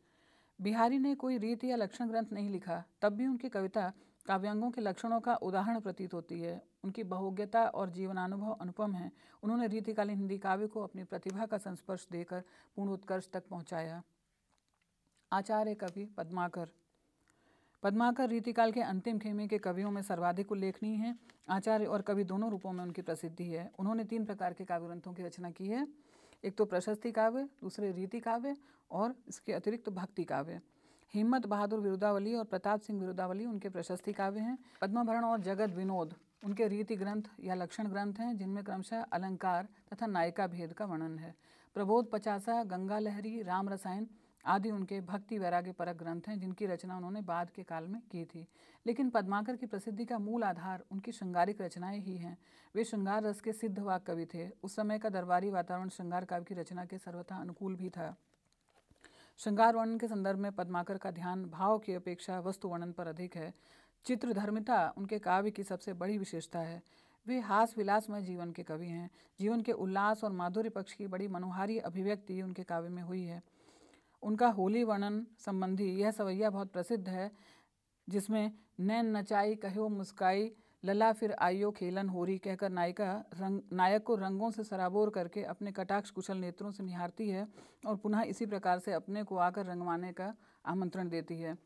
बिहारी ने कोई रीत या लक्षण ग्रंथ नहीं लिखा तब भी उनकी कविता काव्यांगों के लक्षणों का उदाहरण प्रतीत होती है उनकी बहुज्ञता और जीवनानुभव अनुपम है उन्होंने रीतिकालीन हिंदी काव्य को अपनी प्रतिभा का संस्पर्श देकर पूर्ण उत्कर्ष तक पहुंचाया आचार्य कवि पद्माकर पद्माकर रीतिकाल के अंतिम खेमे के कवियों में सर्वाधिक उल्लेखनीय है आचार्य और कवि दोनों रूपों में उनकी प्रसिद्धि है उन्होंने तीन प्रकार के काव्य ग्रंथों की रचना की है एक तो प्रशस्ति काव्य दूसरे रीति काव्य और इसके अतिरिक्त तो भक्ति काव्य हिम्मत बहादुर विरुदावली और प्रताप सिंह विरुदावली उनके प्रशस्ति काव्य हैं पद्माभरण और जगत विनोद उनके रीति ग्रंथ या लक्षण ग्रंथ हैं जिनमें क्रमशः अलंकार तथा नायिका भेद का वर्णन है प्रबोध पचासा गंगा लहरी राम रसायन आदि उनके भक्ति वैराग्य परक ग्रंथ हैं जिनकी रचना उन्होंने बाद के काल में की थी लेकिन पद्माकर की प्रसिद्धि का मूल आधार उनकी श्रृंगारिक रचनाएं ही हैं वे श्रृंगार रस के सिद्ध वाक कवि थे उस समय का दरबारी वातावरण श्रृंगार काव्य की रचना के सर्वथा अनुकूल भी था श्रृंगार वर्णन के संदर्भ में पद्माकर का ध्यान भाव की अपेक्षा वस्तु वर्णन पर अधिक है चित्रधर्मिता उनके काव्य की सबसे बड़ी विशेषता है वे हास विलासमय जीवन के कवि हैं जीवन के उल्लास और माधुर्य पक्ष की बड़ी मनोहारी अभिव्यक्ति उनके काव्य में हुई है उनका होली वर्णन संबंधी यह सवैया बहुत प्रसिद्ध है जिसमें नैन नचाई कहो मुस्काई लला फिर आयो खेलन होरी कहकर नायिका रंग नायक को रंगों से सराबोर करके अपने कटाक्ष कुशल नेत्रों से निहारती है और पुनः इसी प्रकार से अपने को आकर रंगवाने का आमंत्रण देती है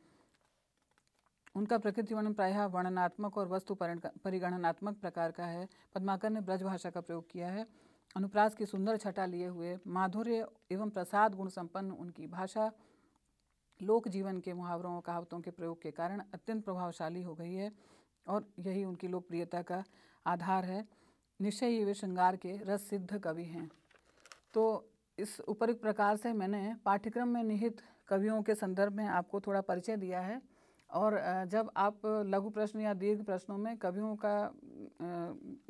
उनका प्रकृति वर्णन प्रायः वर्णनात्मक और वस्तु परिगणनात्मक प्रकार का है पद्माकर ने ब्रज भाषा का प्रयोग किया है अनुप्रास की सुंदर छटा लिए हुए माधुर्य एवं प्रसाद गुण संपन्न उनकी भाषा लोक जीवन के मुहावरों और कहावतों के प्रयोग के कारण अत्यंत प्रभावशाली हो गई है और यही उनकी लोकप्रियता का आधार है निश्चय ही वे श्रृंगार के रस सिद्ध कवि हैं तो इस उपरुक्त प्रकार से मैंने पाठ्यक्रम में निहित कवियों के संदर्भ में आपको थोड़ा परिचय दिया है और जब आप लघु प्रश्न या दीर्घ प्रश्नों में कवियों का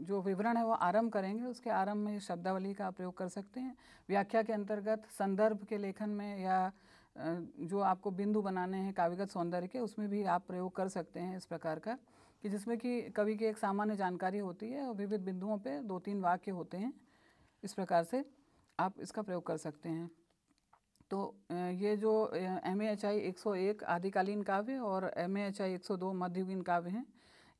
जो विवरण है वो आरंभ करेंगे उसके आरंभ में शब्दावली का प्रयोग कर सकते हैं व्याख्या के अंतर्गत संदर्भ के लेखन में या जो आपको बिंदु बनाने हैं काव्यगत सौंदर्य के उसमें भी आप प्रयोग कर सकते हैं इस प्रकार का कि जिसमें कि कवि की एक सामान्य जानकारी होती है और विविध बिंदुओं पे दो तीन वाक्य होते हैं इस प्रकार से आप इसका प्रयोग कर सकते हैं तो ये जो एम ए एच आई एक सौ एक आदिकालीन काव्य और एम ए एच आई एक सौ दो मध्ययुगीन काव्य हैं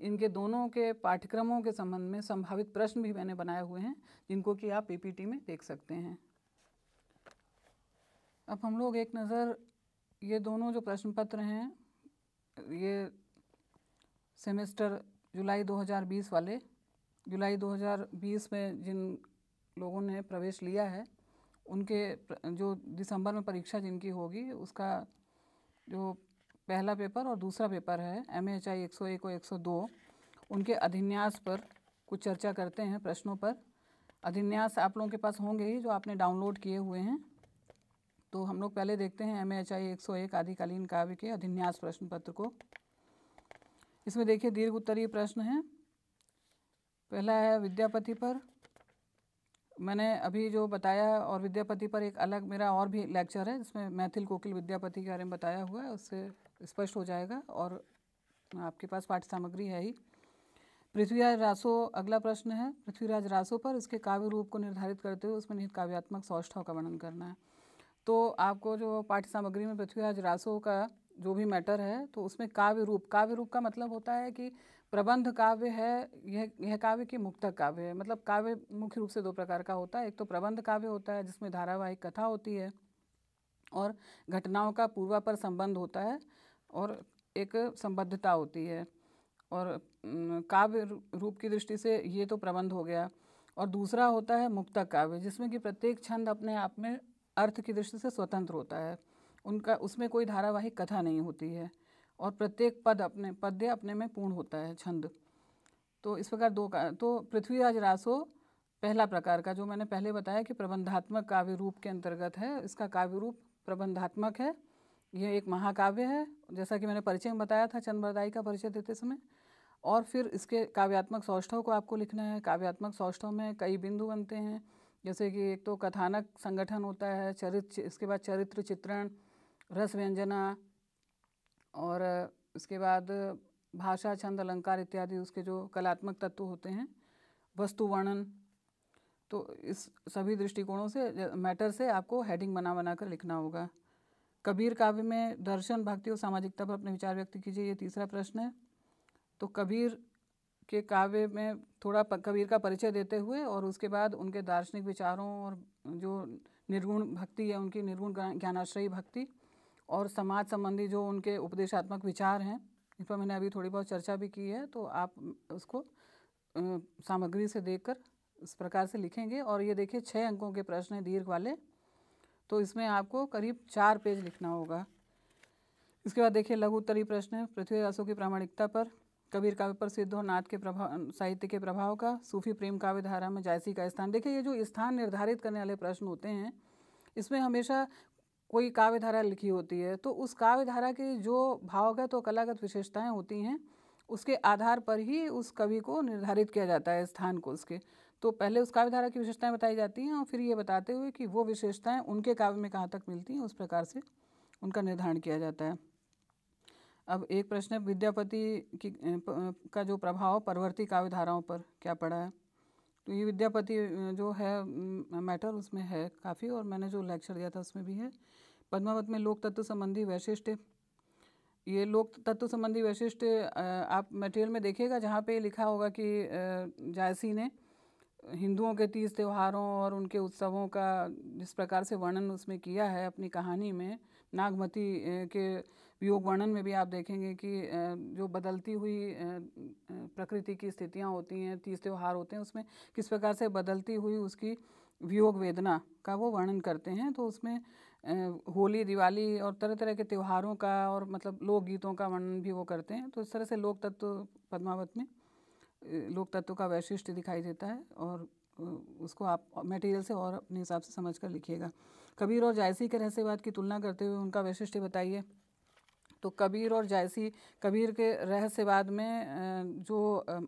इनके दोनों के पाठ्यक्रमों के संबंध में संभावित प्रश्न भी मैंने बनाए हुए हैं जिनको कि आप पीपीटी में देख सकते हैं अब हम लोग एक नज़र ये दोनों जो प्रश्न पत्र हैं ये सेमेस्टर जुलाई 2020 वाले जुलाई 2020 में जिन लोगों ने प्रवेश लिया है उनके जो दिसंबर में परीक्षा जिनकी होगी उसका जो पहला पेपर और दूसरा पेपर है एम एच आई एक सौ एक और एक सौ दो उनके अधिन्यास पर कुछ चर्चा करते हैं प्रश्नों पर अधिन्यास आप लोगों के पास होंगे ही जो आपने डाउनलोड किए हुए हैं तो हम लोग पहले देखते हैं एम एच आई एक सौ एक आदिकालीन काव्य के अधिन्यास प्रश्न पत्र को इसमें देखिए दीर्घ उत्तरीय प्रश्न है पहला है विद्यापति पर मैंने अभी जो बताया और विद्यापति पर एक अलग मेरा और भी लेक्चर है जिसमें मैथिल कोकिल विद्यापति के बारे में बताया हुआ है उससे स्पष्ट हो जाएगा और आपके पास पाठ्य सामग्री है ही पृथ्वीराज रासो अगला प्रश्न है पृथ्वीराज रासो पर इसके काव्य रूप को निर्धारित करते हुए उसमें निहित काव्यात्मक सौष्ठव का वर्णन करना है तो आपको जो पाठ्य सामग्री में पृथ्वीराज रासो का जो भी मैटर है तो उसमें काव्य रूप काव्य रूप का मतलब होता है कि प्रबंध काव्य है यह यह काव्य की मुक्तक काव्य है मतलब काव्य मुख्य रूप से दो प्रकार का होता है एक तो प्रबंध काव्य होता है जिसमें धारावाहिक कथा होती है और घटनाओं का पूर्वापर संबंध होता है और एक संबद्धता होती है और काव्य रूप की दृष्टि से ये तो प्रबंध हो गया और दूसरा होता है मुक्तक काव्य जिसमें कि प्रत्येक छंद अपने आप में अर्थ की दृष्टि से स्वतंत्र होता है उनका उसमें कोई धारावाहिक कथा नहीं होती है और प्रत्येक पद अपने पद्य अपने में पूर्ण होता है छंद तो इस प्रकार दो का तो पृथ्वीराज रासो पहला प्रकार का जो मैंने पहले बताया कि प्रबंधात्मक काव्य रूप के अंतर्गत है इसका काव्य रूप प्रबंधात्मक है यह एक महाकाव्य है जैसा कि मैंने परिचय में बताया था चंद्रदाई का परिचय देते समय और फिर इसके काव्यात्मक सौष्ठव को आपको लिखना है काव्यात्मक सौष्ठव में कई बिंदु बनते हैं जैसे कि एक तो कथानक संगठन होता है चरित्र इसके बाद चरित्र चित्रण रस व्यंजना और उसके बाद भाषा छंद अलंकार इत्यादि उसके जो कलात्मक तत्व होते हैं वस्तु वर्णन तो इस सभी दृष्टिकोणों से मैटर से आपको हेडिंग बना बना कर लिखना होगा कबीर काव्य में दर्शन भक्ति और सामाजिकता पर अपने विचार व्यक्त कीजिए ये तीसरा प्रश्न है तो कबीर के काव्य में थोड़ा कबीर का परिचय देते हुए और उसके बाद उनके दार्शनिक विचारों और जो निर्गुण भक्ति है उनकी निर्गुण ज्ञानाश्रयी भक्ति और समाज संबंधी जो उनके उपदेशात्मक विचार हैं इस पर मैंने अभी थोड़ी बहुत चर्चा भी की है तो आप उसको सामग्री से कर इस प्रकार से लिखेंगे और ये देखिए छः अंकों के प्रश्न हैं दीर्घ वाले तो इसमें आपको करीब चार पेज लिखना होगा इसके बाद देखिए लघु उत्तरी प्रश्न पृथ्वीदासों की प्रामाणिकता पर कबीर काव्य पर नाथ के प्रभाव साहित्य के प्रभाव का सूफी प्रेम काव्य धारा में जायसी का स्थान देखिए ये जो स्थान निर्धारित करने वाले प्रश्न होते हैं इसमें हमेशा कोई काव्य धारा लिखी होती है तो उस काव्य धारा की जो भावगत और कलागत विशेषताएं होती हैं उसके आधार पर ही उस कवि को निर्धारित किया जाता है स्थान को उसके तो पहले उस काव्य धारा की विशेषताएं बताई जाती हैं और फिर ये बताते हुए कि वो विशेषताएं उनके काव्य में कहाँ तक मिलती हैं उस प्रकार से उनका निर्धारण किया जाता है अब एक प्रश्न है विद्यापति की का जो प्रभाव परवर्ती काव्य धाराओं पर क्या पड़ा है तो ये विद्यापति जो है मैटर उसमें है काफ़ी और मैंने जो लेक्चर दिया था उसमें भी है पद्मावत में लोक तत्व संबंधी वैशिष्ट ये लोक तत्व संबंधी वैशिष्ट आप मटेरियल में देखिएगा जहाँ पे लिखा होगा कि जायसी ने हिंदुओं के तीज त्यौहारों और उनके उत्सवों का जिस प्रकार से वर्णन उसमें किया है अपनी कहानी में नागमती के योग वर्णन में भी आप देखेंगे कि जो बदलती हुई प्रकृति की स्थितियाँ होती हैं तीज त्यौहार होते हैं उसमें किस प्रकार से बदलती हुई उसकी वियोग वेदना का वो वर्णन करते हैं तो उसमें होली दिवाली और तरह तरह के त्योहारों का और मतलब लोकगीतों का वर्णन भी वो करते हैं तो इस तरह से लोक तत्व पद्मावत में लोक तत्व का वैशिष्ट दिखाई देता है और उसको आप मटेरियल से और अपने हिसाब से समझ कर लिखिएगा कबीर और जायसी के रहस्यवाद की तुलना करते हुए उनका वैशिष्ट बताइए तो कबीर और जायसी कबीर के रहस्यवाद में जो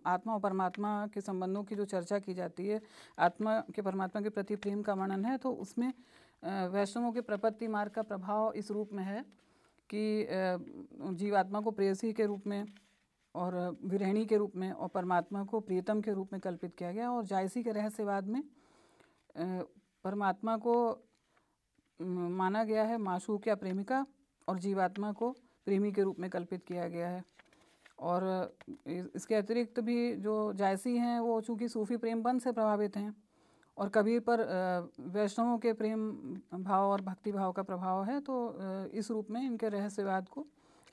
आत्मा और परमात्मा के संबंधों की जो चर्चा की जाती है आत्मा के परमात्मा के प्रति प्रेम का वर्णन है तो उसमें वैष्णवों के प्रपत्ति मार्ग का प्रभाव इस रूप में है कि जीवात्मा को प्रेयसी के रूप में और विरहिणी के रूप में और परमात्मा को प्रियतम के रूप में कल्पित किया गया और जायसी के रहस्यवाद में परमात्मा को माना गया है माशूक या प्रेमिका और जीवात्मा को प्रेमी के रूप में कल्पित किया गया है और इसके अतिरिक्त भी जो जायसी हैं वो चूँकि सूफी प्रेम बंद से प्रभावित हैं और कबीर पर वैष्णवों के प्रेम भाव और भक्ति भाव का प्रभाव है तो इस रूप में इनके रहस्यवाद को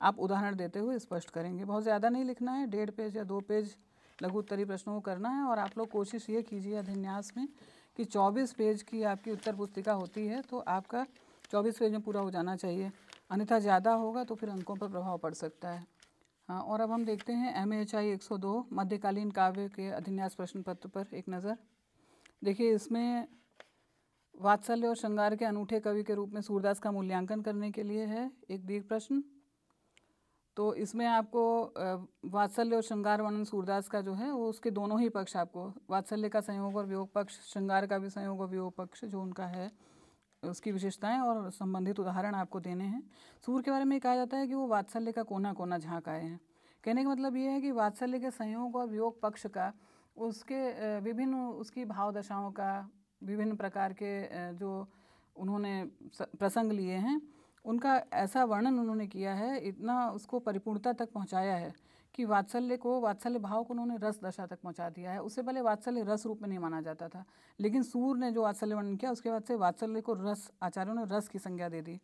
आप उदाहरण देते हुए स्पष्ट करेंगे बहुत ज़्यादा नहीं लिखना है डेढ़ पेज या दो पेज लघु उत्तरी प्रश्नों को करना है और आप लोग कोशिश ये कीजिए अधिन्यास में कि 24 पेज की आपकी उत्तर पुस्तिका होती है तो आपका 24 पेज में पूरा हो जाना चाहिए अन्यथा ज़्यादा होगा तो फिर अंकों पर प्रभाव पड़ सकता है हाँ और अब हम देखते हैं एम एच आई एक सौ दो मध्यकालीन काव्य के अधिन्यास प्रश्न पत्र पर एक नज़र देखिए इसमें वात्सल्य और श्रृंगार के अनूठे कवि के रूप में सूरदास का मूल्यांकन करने के लिए है एक दीर्घ प्रश्न तो इसमें आपको वात्सल्य और श्रृंगार वर्णन सूरदास का जो है वो उसके दोनों ही पक्ष आपको वात्सल्य का संयोग और वियोग पक्ष श्रृंगार का भी संयोग और वियोग पक्ष जो उनका है उसकी विशेषताएं और संबंधित उदाहरण आपको देने हैं सूर्य के बारे में कहा जाता है कि वो वात्सल्य का कोना कोना झाँक आए हैं कहने का मतलब ये है कि वात्सल्य के संयोग और वियोग पक्ष का उसके विभिन्न उसकी भाव दशाओं का विभिन्न प्रकार के जो उन्होंने प्रसंग लिए हैं उनका ऐसा वर्णन उन्होंने किया है इतना उसको परिपूर्णता तक पहुंचाया है कि वात्सल्य को वात्सल्य भाव को उन्होंने रस दशा तक पहुंचा दिया है उससे पहले वात्सल्य रस रूप में नहीं माना जाता था लेकिन सूर ने जो वात्सल्य वर्णन किया उसके बाद से वात्सल्य को रस आचार्यों ने रस की संज्ञा दे दी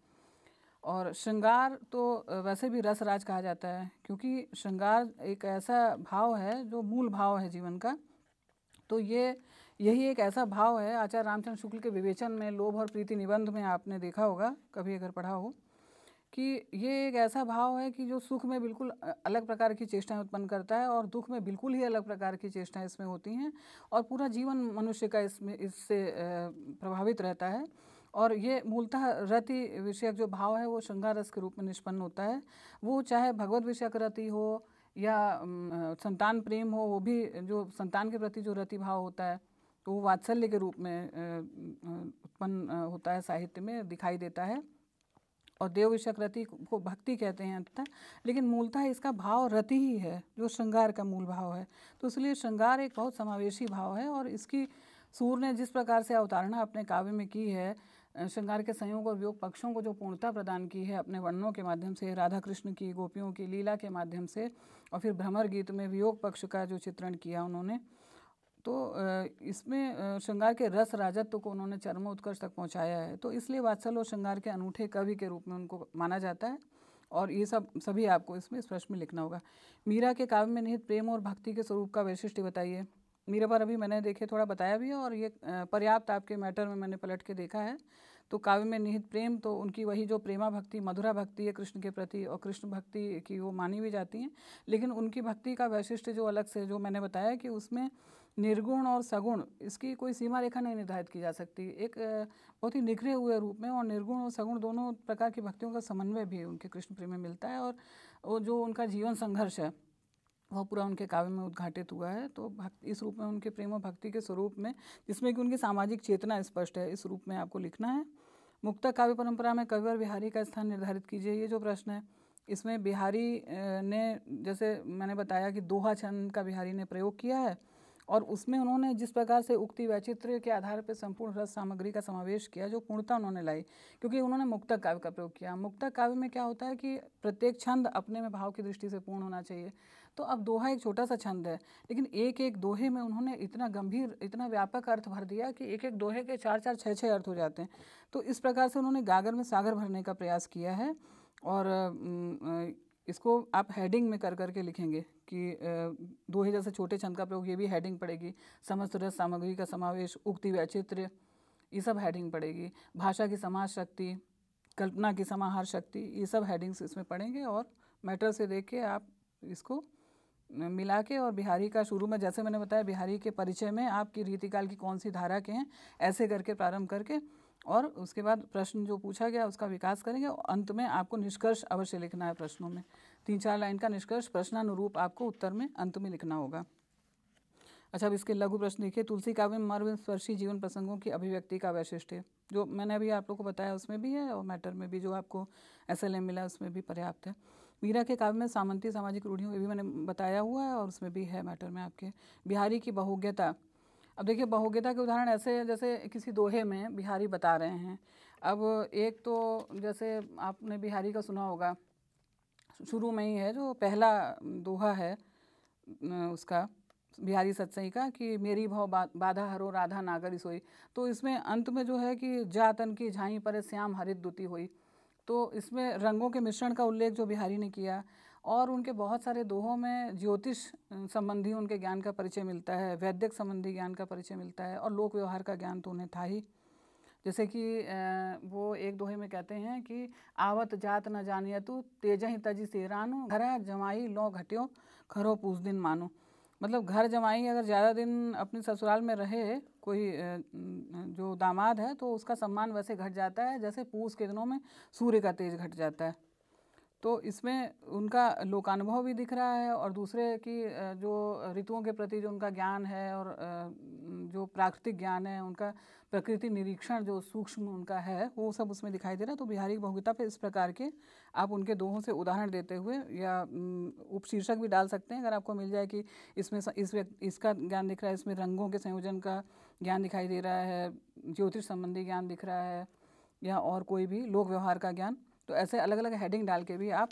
और श्रृंगार तो वैसे भी रस राज कहा जाता है क्योंकि श्रृंगार एक ऐसा भाव है जो मूल भाव है जीवन का तो ये यही एक ऐसा भाव है आचार्य रामचंद्र शुक्ल के विवेचन में लोभ और प्रीति निबंध में आपने देखा होगा कभी अगर पढ़ा हो कि ये एक ऐसा भाव है कि जो सुख में बिल्कुल अलग प्रकार की चेष्टाएं उत्पन्न करता है और दुख में बिल्कुल ही अलग प्रकार की चेष्टाएं इसमें होती हैं और पूरा जीवन मनुष्य का इसमें इससे प्रभावित रहता है और ये मूलतः रति विषयक जो भाव है वो श्रृंगारस रस के रूप में निष्पन्न होता है वो चाहे भगवत विषयक रति हो या संतान प्रेम हो वो भी जो संतान के प्रति जो रति भाव होता है तो वो वात्सल्य के रूप में उत्पन्न होता है साहित्य में दिखाई देता है और देव विषयक रति को भक्ति कहते हैं अंततः लेकिन मूलतः इसका भाव रति ही है जो श्रृंगार का मूल भाव है तो इसलिए श्रृंगार एक बहुत समावेशी भाव है और इसकी सूर ने जिस प्रकार से अवतारणा अपने काव्य में की है श्रृंगार के संयोग और वियोग पक्षों को जो पूर्णता प्रदान की है अपने वर्णों के माध्यम से राधा कृष्ण की गोपियों की लीला के माध्यम से और फिर भ्रमर गीत में वियोग पक्ष का जो चित्रण किया उन्होंने तो इसमें श्रृंगार के रस राजत्व को उन्होंने चरम उत्कर्ष तक पहुंचाया है तो इसलिए वात्सल और श्रृंगार के अनूठे कवि के रूप में उनको माना जाता है और ये सब सभी आपको इसमें स्पर्श में लिखना होगा मीरा के काव्य में निहित प्रेम और भक्ति के स्वरूप का वैशिष्ट्य बताइए मीरा पर अभी मैंने देखे थोड़ा बताया भी है और ये पर्याप्त आपके मैटर में मैंने पलट के देखा है तो काव्य में निहित प्रेम तो उनकी वही जो प्रेमा भक्ति मधुरा भक्ति है कृष्ण के प्रति और कृष्ण भक्ति की वो मानी भी जाती हैं लेकिन उनकी भक्ति का वैशिष्ट्य जो अलग से जो मैंने बताया कि उसमें निर्गुण और सगुण इसकी कोई सीमा रेखा नहीं निर्धारित की जा सकती एक बहुत ही निखरे हुए रूप में और निर्गुण और सगुण दोनों प्रकार की भक्तियों का समन्वय भी उनके कृष्ण प्रेम में मिलता है और वो जो उनका जीवन संघर्ष है वह पूरा उनके काव्य में उद्घाटित हुआ है तो भक्त इस रूप में उनके प्रेम और भक्ति के स्वरूप में जिसमें कि उनकी सामाजिक चेतना स्पष्ट है इस रूप में आपको लिखना है मुक्ता काव्य परंपरा में कवि और बिहारी का स्थान निर्धारित कीजिए ये जो प्रश्न है इसमें बिहारी ने जैसे मैंने बताया कि दोहा छंद का बिहारी ने प्रयोग किया है और उसमें उन्होंने जिस प्रकार से उक्ति वैचित्र्य के आधार पर संपूर्ण रस सामग्री का समावेश किया जो पूर्णता उन्होंने लाई क्योंकि उन्होंने मुक्तक काव्य का प्रयोग किया मुक्तक काव्य में क्या होता है कि प्रत्येक छंद अपने में भाव की दृष्टि से पूर्ण होना चाहिए तो अब दोहा एक छोटा सा छंद है लेकिन एक एक दोहे में उन्होंने इतना गंभीर इतना व्यापक अर्थ भर दिया कि एक एक दोहे के चार चार छः छः अर्थ हो जाते हैं तो इस प्रकार से उन्होंने गागर में सागर भरने का प्रयास किया है और इसको आप हेडिंग में कर करके लिखेंगे कि दो जैसे छोटे छंद का प्रयोग ये भी हेडिंग पड़ेगी समस्त रस सामग्री का समावेश उक्ति वैचित्र ये सब हेडिंग पड़ेगी भाषा की समाज शक्ति कल्पना की समाहार शक्ति ये सब हेडिंग्स इसमें पढ़ेंगे और मैटर से देख के आप इसको मिला के और बिहारी का शुरू में जैसे मैंने बताया बिहारी के परिचय में आपकी रीतिकाल की कौन सी धारा के हैं ऐसे करके प्रारंभ करके और उसके बाद प्रश्न जो पूछा गया उसका विकास करेंगे और अंत में आपको निष्कर्ष अवश्य लिखना है प्रश्नों में तीन चार लाइन का निष्कर्ष प्रश्नानुरूप आपको उत्तर में अंत में लिखना होगा अच्छा अब इसके लघु प्रश्न देखिए तुलसी काव्य में मर्म स्पर्शी जीवन प्रसंगों की अभिव्यक्ति का वैशिष्ट है जो मैंने अभी आप लोग को बताया उसमें भी है और मैटर में भी जो आपको एस एल एम मिला उसमें भी पर्याप्त है मीरा के काव्य में सामंती सामाजिक रूढ़ियों ये भी मैंने बताया हुआ है और उसमें भी है मैटर में आपके बिहारी की बहुज्ञता अब देखिए बहुज्ञता के उदाहरण ऐसे जैसे किसी दोहे में बिहारी बता रहे हैं अब एक तो जैसे आपने बिहारी का सुना होगा शुरू में ही है जो पहला दोहा है उसका बिहारी सत्संग का कि मेरी भाव बा, बाधा हरो राधा नागरी सोई तो इसमें अंत में जो है कि जातन की झाई पर श्याम हरित दुति हुई तो इसमें रंगों के मिश्रण का उल्लेख जो बिहारी ने किया और उनके बहुत सारे दोहों में ज्योतिष संबंधी उनके ज्ञान का परिचय मिलता है वैद्यक संबंधी ज्ञान का परिचय मिलता है और लोक व्यवहार का ज्ञान तो उन्हें था ही जैसे कि वो एक दोहे में कहते हैं कि आवत जात न जानिय तू तेज ही तजी से रानू घर जमाई लो घटियो खरो पूछ दिन मानो मतलब घर जमाई अगर ज़्यादा दिन अपने ससुराल में रहे कोई जो दामाद है तो उसका सम्मान वैसे घट जाता है जैसे पूज के दिनों में सूर्य का तेज घट जाता है तो इसमें उनका लोकानुभव भी दिख रहा है और दूसरे की जो ऋतुओं के प्रति जो उनका ज्ञान है और जो प्राकृतिक ज्ञान है उनका प्रकृति निरीक्षण जो सूक्ष्म उनका है वो सब उसमें दिखाई दे रहा है तो बिहारी भोगिता पे इस प्रकार के आप उनके दोहों से उदाहरण देते हुए या उपशीर्षक भी डाल सकते हैं अगर आपको मिल जाए कि इसमें इस इसका ज्ञान दिख रहा है इसमें रंगों के संयोजन का ज्ञान दिखाई दे रहा है ज्योतिष संबंधी ज्ञान दिख रहा है या और कोई भी लोक व्यवहार का ज्ञान तो ऐसे अलग अलग हेडिंग डाल के भी आप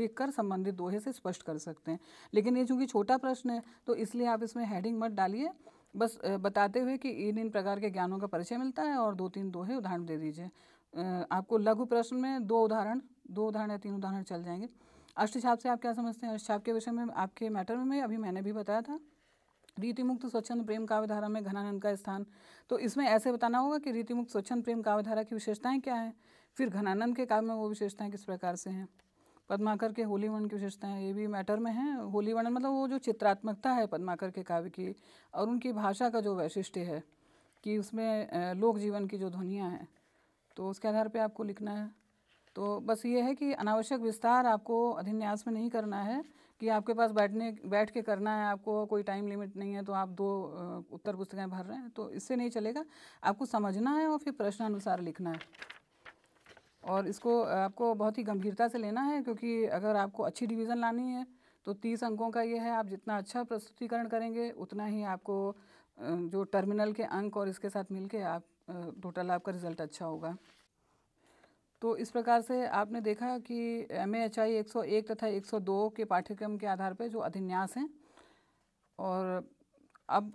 लिखकर संबंधित दोहे से स्पष्ट कर सकते हैं लेकिन ये चूंकि छोटा प्रश्न है तो इसलिए आप इसमें हेडिंग मत डालिए बस बताते हुए कि इन इन प्रकार के ज्ञानों का परिचय मिलता है और दो तीन दोहे उदाहरण दे दीजिए आपको लघु प्रश्न में दो उदाहरण दो उदाहरण या तीन उदाहरण चल जाएंगे अष्टछाप से आप क्या समझते हैं अष्टछाप के विषय में आपके मैटर में अभी मैंने भी बताया था रीतिमुक्त स्वच्छंद प्रेम काव्यधारा में घनानंद का स्थान तो इसमें ऐसे बताना होगा कि रीतिमुक्त स्वच्छंद प्रेम काव्यधारा की विशेषताएं क्या हैं फिर घनानंद के काव्य में वो विशेषताएँ किस प्रकार से हैं पद्माकर के होली वर्ण की विशेषताएं ये भी मैटर में है होली वर्ण मतलब वो जो चित्रात्मकता है पद्माकर के काव्य की और उनकी भाषा का जो वैशिष्ट्य है कि उसमें लोक जीवन की जो ध्वनियाँ हैं तो उसके आधार पर आपको लिखना है तो बस ये है कि अनावश्यक विस्तार आपको अधिन्यास में नहीं करना है कि आपके पास बैठने बैठ के करना है आपको कोई टाइम लिमिट नहीं है तो आप दो उत्तर पुस्तकें भर रहे हैं तो इससे नहीं चलेगा आपको समझना है और फिर प्रश्नानुसार लिखना है और इसको आपको बहुत ही गंभीरता से लेना है क्योंकि अगर आपको अच्छी डिवीज़न लानी है तो तीस अंकों का ये है आप जितना अच्छा प्रस्तुतिकरण करेंगे उतना ही आपको जो टर्मिनल के अंक और इसके साथ मिलके आप टोटल आपका रिज़ल्ट अच्छा होगा तो इस प्रकार से आपने देखा कि एम ए एच आई एक सौ एक तथा एक सौ दो के पाठ्यक्रम के आधार पर जो अधिन्यास हैं और अब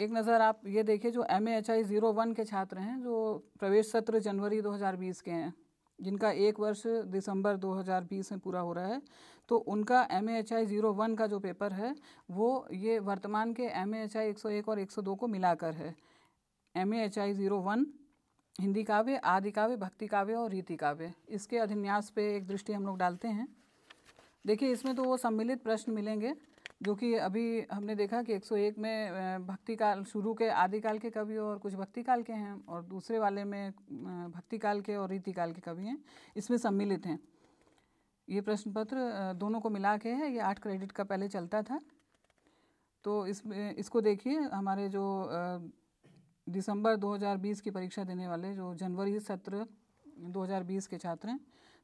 एक नज़र आप ये देखिए जो M A H I zero one के छात्र हैं जो प्रवेश सत्र जनवरी दो हज़ार बीस के हैं जिनका एक वर्ष दिसंबर 2020 में पूरा हो रहा है तो उनका M A H I zero one का जो पेपर है वो ये वर्तमान के एम ए एच आई एक सौ एक और एक सौ दो को मिलाकर है M A H I zero one Hindi काव्य आदि काव्य भक्ति काव्य और रीति काव्य इसके अधिन्यास पे एक दृष्टि हम लोग डालते हैं देखिए इसमें तो वो सम्मिलित प्रश्न मिलेंगे जो कि अभी हमने देखा कि 101 में भक्ति काल शुरू के आदि काल के कवि और कुछ भक्ति काल के हैं और दूसरे वाले में भक्ति काल के और रीति काल के कवि हैं इसमें सम्मिलित हैं ये प्रश्न पत्र दोनों को मिला के है ये आठ क्रेडिट का पहले चलता था तो इस इसको देखिए हमारे जो दिसंबर 2020 की परीक्षा देने वाले जो जनवरी सत्र 2020 के छात्र हैं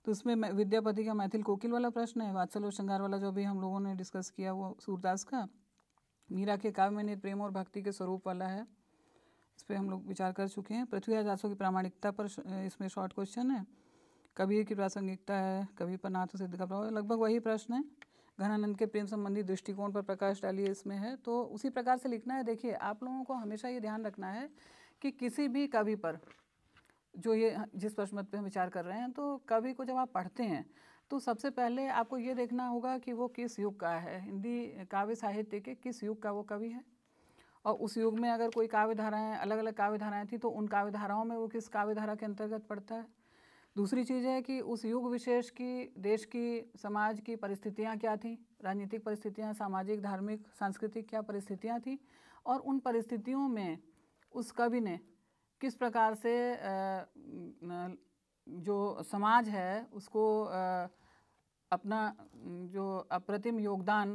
तो उसमें विद्यापति का मैथिल कोकिल वाला प्रश्न है वात्सल और श्रृंगार वाला जो भी हम लोगों ने डिस्कस किया वो सूरदास का मीरा के काव्य में प्रेम और भक्ति के स्वरूप वाला है इस पर हम लोग विचार कर चुके हैं पृथ्वीराज आसो की प्रामाणिकता पर इसमें शॉर्ट क्वेश्चन है कबीर की प्रासंगिकता है कबीर पर नाथ सिद्ध का प्रभाव लगभग वही प्रश्न है घनानंद के प्रेम संबंधी दृष्टिकोण पर प्रकाश डालिए इसमें है तो उसी प्रकार से लिखना है देखिए आप लोगों को हमेशा ये ध्यान रखना है कि किसी भी कवि पर जो ये जिस प्रश्न मत पर हम विचार कर रहे हैं तो कवि को जब आप पढ़ते हैं तो सबसे पहले आपको ये देखना होगा कि वो किस युग का है हिंदी काव्य साहित्य के किस युग का वो कवि है और उस युग में अगर कोई काव्य धाराएँ अलग अलग काव्य धाराएँ थी तो उन काव्य धाराओं में वो किस काव्य धारा के अंतर्गत पड़ता है दूसरी चीज़ है कि उस युग विशेष की देश की समाज की परिस्थितियाँ क्या थी राजनीतिक परिस्थितियाँ सामाजिक धार्मिक सांस्कृतिक क्या परिस्थितियाँ थी और उन परिस्थितियों में उस कवि ने किस प्रकार से जो समाज है उसको अपना जो अप्रतिम योगदान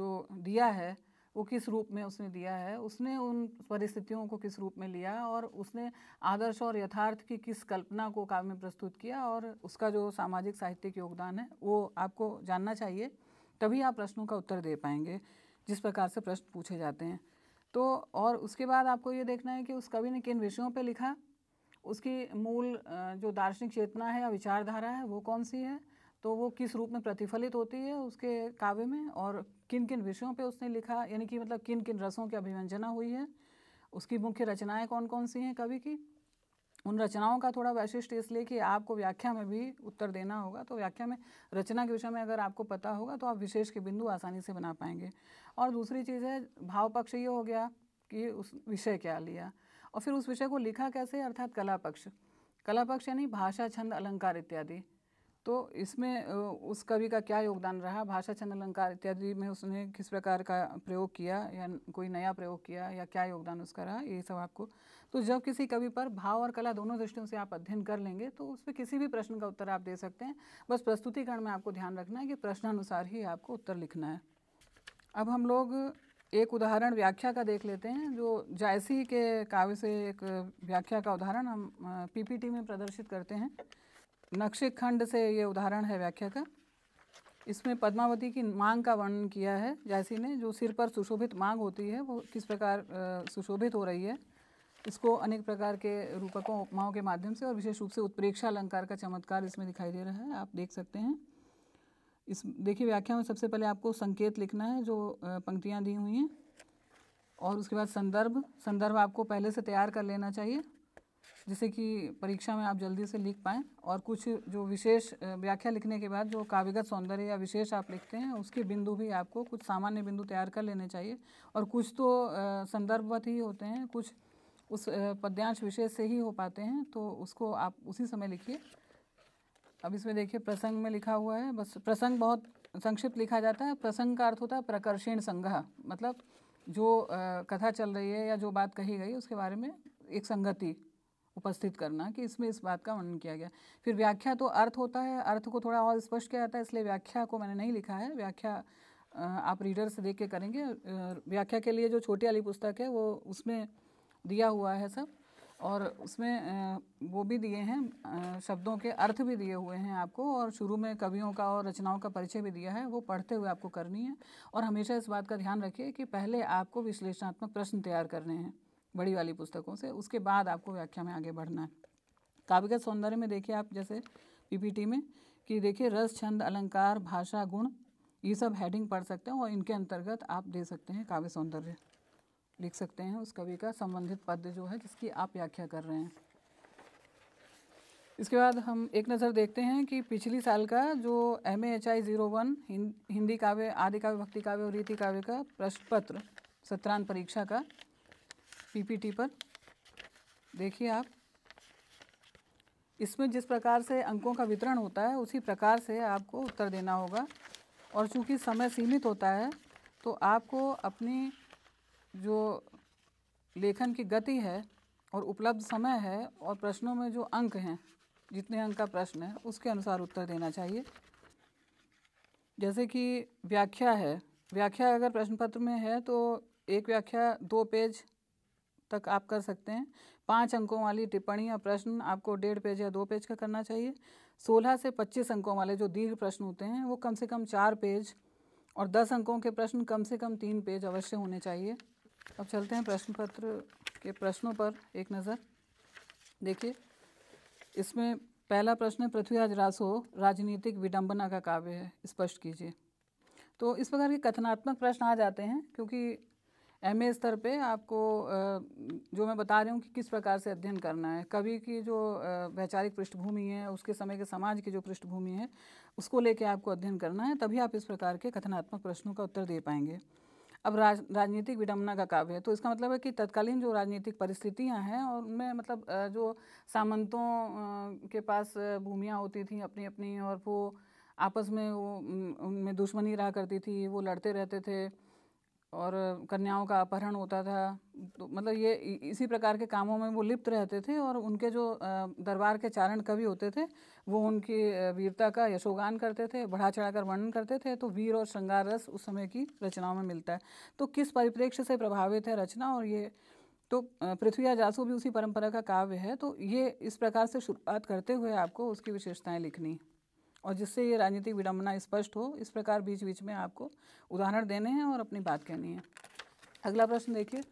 जो दिया है वो किस रूप में उसने दिया है उसने उन परिस्थितियों को किस रूप में लिया और उसने आदर्श और यथार्थ की किस कल्पना को काव्य में प्रस्तुत किया और उसका जो सामाजिक साहित्यिक योगदान है वो आपको जानना चाहिए तभी आप प्रश्नों का उत्तर दे पाएंगे जिस प्रकार से प्रश्न पूछे जाते हैं तो और उसके बाद आपको ये देखना है कि उस कवि ने किन विषयों पर लिखा उसकी मूल जो दार्शनिक चेतना है या विचारधारा है वो कौन सी है तो वो किस रूप में प्रतिफलित होती है उसके काव्य में और किन किन विषयों पे उसने लिखा यानी कि मतलब किन किन रसों की अभिव्यंजना हुई है उसकी मुख्य रचनाएं कौन कौन सी हैं कवि की उन रचनाओं का थोड़ा वैशिष्ट इसलिए कि आपको व्याख्या में भी उत्तर देना होगा तो व्याख्या में रचना के विषय में अगर आपको पता होगा तो आप विशेष के बिंदु आसानी से बना पाएंगे और दूसरी चीज़ है भाव पक्ष ये हो गया कि उस विषय क्या लिया और फिर उस विषय को लिखा कैसे अर्थात कला पक्ष कला पक्ष यानी भाषा छंद अलंकार इत्यादि तो इसमें उस कवि का क्या योगदान रहा भाषा छंद अलंकार इत्यादि में उसने किस प्रकार का प्रयोग किया या कोई नया प्रयोग किया या क्या योगदान उसका रहा ये सब आपको तो जब किसी कवि पर भाव और कला दोनों दृष्टियों से आप अध्ययन कर लेंगे तो उस पर किसी भी प्रश्न का उत्तर आप दे सकते हैं बस प्रस्तुतिकरण में आपको ध्यान रखना है कि प्रश्नानुसार ही आपको उत्तर लिखना है अब हम लोग एक उदाहरण व्याख्या का देख लेते हैं जो जायसी के काव्य से एक व्याख्या का उदाहरण हम पीपीटी में प्रदर्शित करते हैं नक्शे खंड से ये उदाहरण है व्याख्या का इसमें पद्मावती की मांग का वर्णन किया है जायसी ने जो सिर पर सुशोभित मांग होती है वो किस प्रकार सुशोभित हो रही है इसको अनेक प्रकार के रूपकों उपमाओं के माध्यम से और विशेष रूप से उत्प्रेक्षा अलंकार का चमत्कार इसमें दिखाई दे रहा है आप देख सकते हैं इस देखिए व्याख्या में सबसे पहले आपको संकेत लिखना है जो पंक्तियाँ दी हुई हैं और उसके बाद संदर्भ संदर्भ आपको पहले से तैयार कर लेना चाहिए जिससे कि परीक्षा में आप जल्दी से लिख पाएँ और कुछ जो विशेष व्याख्या लिखने के बाद जो काव्यगत सौंदर्य या विशेष आप लिखते हैं उसके बिंदु भी आपको कुछ सामान्य बिंदु तैयार कर लेने चाहिए और कुछ तो संदर्भवत ही होते हैं कुछ उस पद्यांश विशेष से ही हो पाते हैं तो उसको आप उसी समय लिखिए अब इसमें देखिए प्रसंग में लिखा हुआ है बस प्रसंग बहुत संक्षिप्त लिखा जाता है प्रसंग का अर्थ होता है प्रकर्षण संग्रह मतलब जो आ, कथा चल रही है या जो बात कही गई उसके बारे में एक संगति उपस्थित करना कि इसमें इस बात का वर्णन किया गया फिर व्याख्या तो अर्थ होता है अर्थ को थोड़ा और स्पष्ट किया जाता है इसलिए व्याख्या को मैंने नहीं लिखा है व्याख्या आप रीडर से देख के करेंगे व्याख्या के लिए जो छोटी वाली पुस्तक है वो उसमें दिया हुआ है सब और उसमें वो भी दिए हैं शब्दों के अर्थ भी दिए हुए हैं आपको और शुरू में कवियों का और रचनाओं का परिचय भी दिया है वो पढ़ते हुए आपको करनी है और हमेशा इस बात का ध्यान रखिए कि पहले आपको विश्लेषणात्मक प्रश्न तैयार करने हैं बड़ी वाली पुस्तकों से उसके बाद आपको व्याख्या में आगे बढ़ना है काव्यगत सौंदर्य में देखिए आप जैसे पी में कि देखिए रस छंद अलंकार भाषा गुण ये सब हेडिंग पढ़ सकते हैं और इनके अंतर्गत आप दे सकते हैं काव्य सौंदर्य लिख सकते हैं उस कवि का संबंधित पद्य जो है जिसकी आप व्याख्या कर रहे हैं इसके बाद हम एक नज़र देखते हैं कि पिछली साल का जो M H I zero one Hindi काव्य आदि काव्य भक्ति काव्य और रीति काव्य का प्रश्न पत्र सत्रांत परीक्षा का पीपीटी पर देखिए आप इसमें जिस प्रकार से अंकों का वितरण होता है उसी प्रकार से आपको उत्तर देना होगा और चूंकि समय सीमित होता है तो आपको अपनी जो लेखन की गति है और उपलब्ध समय है और प्रश्नों में जो अंक हैं जितने अंक का प्रश्न है उसके अनुसार उत्तर देना चाहिए जैसे कि व्याख्या है व्याख्या अगर प्रश्न पत्र में है तो एक व्याख्या दो पेज तक आप कर सकते हैं पाँच अंकों वाली टिप्पणी या प्रश्न आपको डेढ़ पेज या दो पेज का करना चाहिए सोलह से पच्चीस अंकों वाले जो दीर्घ प्रश्न होते हैं वो कम से कम चार पेज और दस अंकों के प्रश्न कम से कम तीन पेज अवश्य होने चाहिए अब चलते हैं प्रश्न पत्र के प्रश्नों पर एक नज़र देखिए इसमें पहला प्रश्न है पृथ्वीराज रासो राजनीतिक विडंबना का काव्य है स्पष्ट कीजिए तो इस प्रकार के कथनात्मक प्रश्न आ जाते हैं क्योंकि एम स्तर पे आपको जो मैं बता रही हूँ कि किस प्रकार से अध्ययन करना है कवि की जो वैचारिक पृष्ठभूमि है उसके समय के समाज की जो पृष्ठभूमि है उसको लेके आपको अध्ययन करना है तभी आप इस प्रकार के कथनात्मक प्रश्नों का उत्तर दे पाएंगे अब राज राजनीतिक विडम्बना का काव्य है तो इसका मतलब है कि तत्कालीन जो राजनीतिक परिस्थितियां हैं और उनमें मतलब जो सामंतों के पास भूमियां होती थी अपनी अपनी और वो आपस में वो उनमें दुश्मनी रहा करती थी वो लड़ते रहते थे और कन्याओं का अपहरण होता था तो मतलब ये इसी प्रकार के कामों में वो लिप्त रहते थे और उनके जो दरबार के चारण कवि होते थे वो उनकी वीरता का यशोगान करते थे बढ़ा चढ़ाकर वर्णन करते थे तो वीर और श्रृंगार रस उस समय की रचनाओं में मिलता है तो किस परिप्रेक्ष्य से प्रभावित है रचना और ये तो पृथ्वी जासू भी उसी परंपरा का काव्य है तो ये इस प्रकार से शुरुआत करते हुए आपको उसकी विशेषताएँ लिखनी और जिससे ये राजनीतिक विडम्बना स्पष्ट हो इस प्रकार बीच बीच में आपको उदाहरण देने हैं और अपनी बात कहनी है अगला प्रश्न देखिए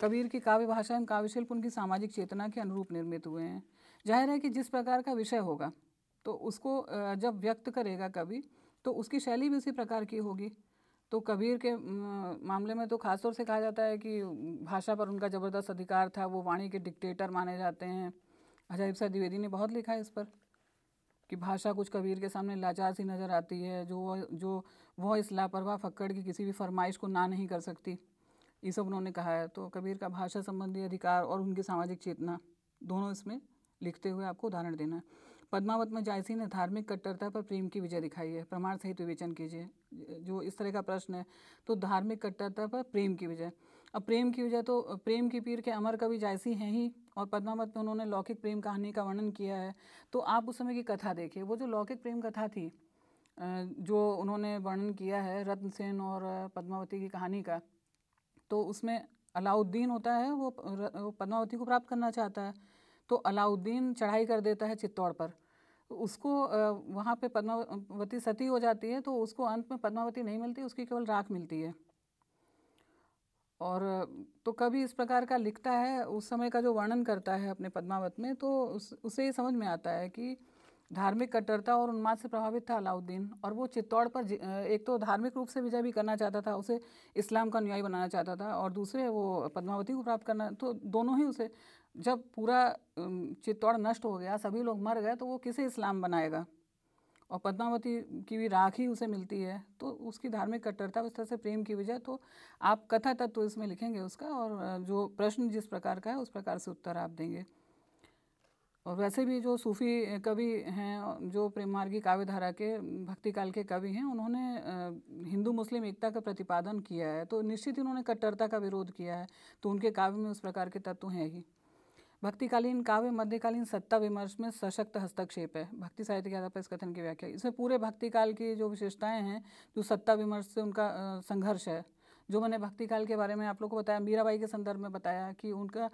कबीर की काव्य भाषा एवं काव्यशिल्प उनकी सामाजिक चेतना के अनुरूप निर्मित हुए हैं जाहिर है कि जिस प्रकार का विषय होगा तो उसको जब व्यक्त करेगा कवि तो उसकी शैली भी उसी प्रकार की होगी तो कबीर के मामले में तो खासतौर से कहा जाता है कि भाषा पर उनका ज़बरदस्त अधिकार था वो वाणी के डिक्टेटर माने जाते हैं अजय सा द्विवेदी ने बहुत लिखा है इस पर कि भाषा कुछ कबीर के सामने लाचार सी नज़र आती है जो जो वह इस लापरवाह फक्कड़ की किसी भी फरमाइश को ना नहीं कर सकती ये सब उन्होंने कहा है तो कबीर का भाषा संबंधी अधिकार और उनकी सामाजिक चेतना दोनों इसमें लिखते हुए आपको उदाहरण देना है पद्मावत में जायसी ने धार्मिक कट्टरता पर प्रेम की विजय दिखाई है प्रमाण सहित विवेचन कीजिए जो इस तरह का प्रश्न है तो धार्मिक कट्टरता पर प्रेम की विजय अब प्रेम की वजह तो प्रेम की पीर के अमर कवि जायसी हैं ही और पद्मावत में उन्होंने लौकिक प्रेम कहानी का वर्णन किया है तो आप उस समय की कथा देखिए वो जो लौकिक प्रेम कथा थी जो उन्होंने वर्णन किया है रत्न सेन और पद्मावती की कहानी का तो उसमें अलाउद्दीन होता है वो पद्मावती को प्राप्त करना चाहता है तो अलाउद्दीन चढ़ाई कर देता है चित्तौड़ पर उसको वहाँ पे पद्मावती सती हो जाती है तो उसको अंत में पद्मावती नहीं मिलती उसकी केवल राख मिलती है और तो कभी इस प्रकार का लिखता है उस समय का जो वर्णन करता है अपने पद्मावत में तो उस, उसे ये समझ में आता है कि धार्मिक कट्टरता और उन्माद से प्रभावित था अलाउद्दीन और वो चित्तौड़ पर एक तो धार्मिक रूप से विजय भी करना चाहता था उसे इस्लाम का अनुयायी बनाना चाहता था और दूसरे वो पद्मावती को प्राप्त करना तो दोनों ही उसे जब पूरा चित्तौड़ नष्ट हो गया सभी लोग मर गए तो वो किसे इस्लाम बनाएगा और पद्मावती की भी राखी उसे मिलती है तो उसकी धार्मिक कट्टरता उस तरह से प्रेम की वजह तो आप कथा तत्व इसमें लिखेंगे उसका और जो प्रश्न जिस प्रकार का है उस प्रकार से उत्तर आप देंगे और वैसे भी जो सूफ़ी कवि हैं जो प्रेम मार्गी काव्य धारा के भक्ति काल के कवि हैं उन्होंने हिंदू मुस्लिम एकता का प्रतिपादन किया है तो निश्चित ही उन्होंने कट्टरता का विरोध किया है तो उनके काव्य में उस प्रकार के तत्व हैं ही भक्तिकालीन काव्य मध्यकालीन सत्ता विमर्श में सशक्त हस्तक्षेप है भक्ति साहित्य के आधार पर इस कथन की व्याख्या इसमें पूरे भक्तिकाल की जो विशेषताएं हैं जो सत्ता विमर्श से उनका संघर्ष है जो मैंने भक्ति काल के बारे में आप लोग को बताया मीराबाई के संदर्भ में बताया कि उनका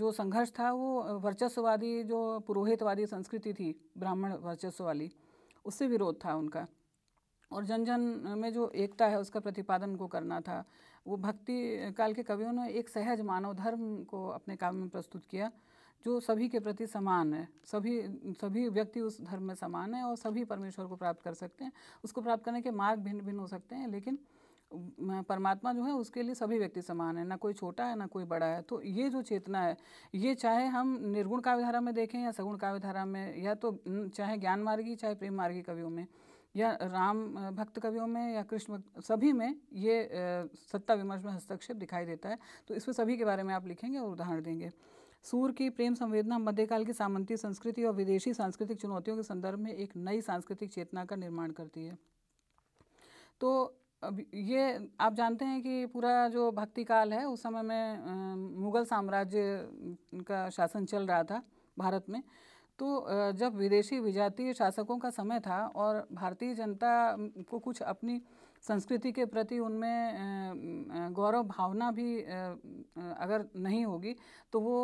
जो संघर्ष था वो वर्चस्ववादी जो पुरोहितवादी संस्कृति थी ब्राह्मण वर्चस्व वाली उससे विरोध था उनका और जन जन में जो एकता है उसका प्रतिपादन को करना था वो भक्ति काल के कवियों ने एक सहज मानव धर्म को अपने काम में प्रस्तुत किया जो सभी के प्रति समान है सभी सभी व्यक्ति उस धर्म में समान है और सभी परमेश्वर को प्राप्त कर सकते हैं उसको प्राप्त करने के मार्ग भिन्न भिन्न हो सकते हैं लेकिन परमात्मा जो है उसके लिए सभी व्यक्ति समान है ना कोई छोटा है ना कोई बड़ा है तो ये जो चेतना है ये चाहे हम निर्गुण काव्यधारा में देखें या सगुण काव्यधारा में या तो चाहे ज्ञान मार्गी चाहे प्रेम मार्गी कवियों में या राम भक्त कवियों में या कृष्ण भक्त सभी में ये सत्ता विमर्श में हस्तक्षेप दिखाई देता है तो इसमें सभी के बारे में आप लिखेंगे और उदाहरण देंगे सूर की प्रेम संवेदना मध्यकाल की सामंती संस्कृति और विदेशी सांस्कृतिक चुनौतियों के संदर्भ में एक नई सांस्कृतिक चेतना का निर्माण करती है तो अब ये आप जानते हैं कि पूरा जो भक्ति काल है उस समय में मुगल साम्राज्य का शासन चल रहा था भारत में तो जब विदेशी विजातीय शासकों का समय था और भारतीय जनता को कुछ अपनी संस्कृति के प्रति उनमें गौरव भावना भी अगर नहीं होगी तो वो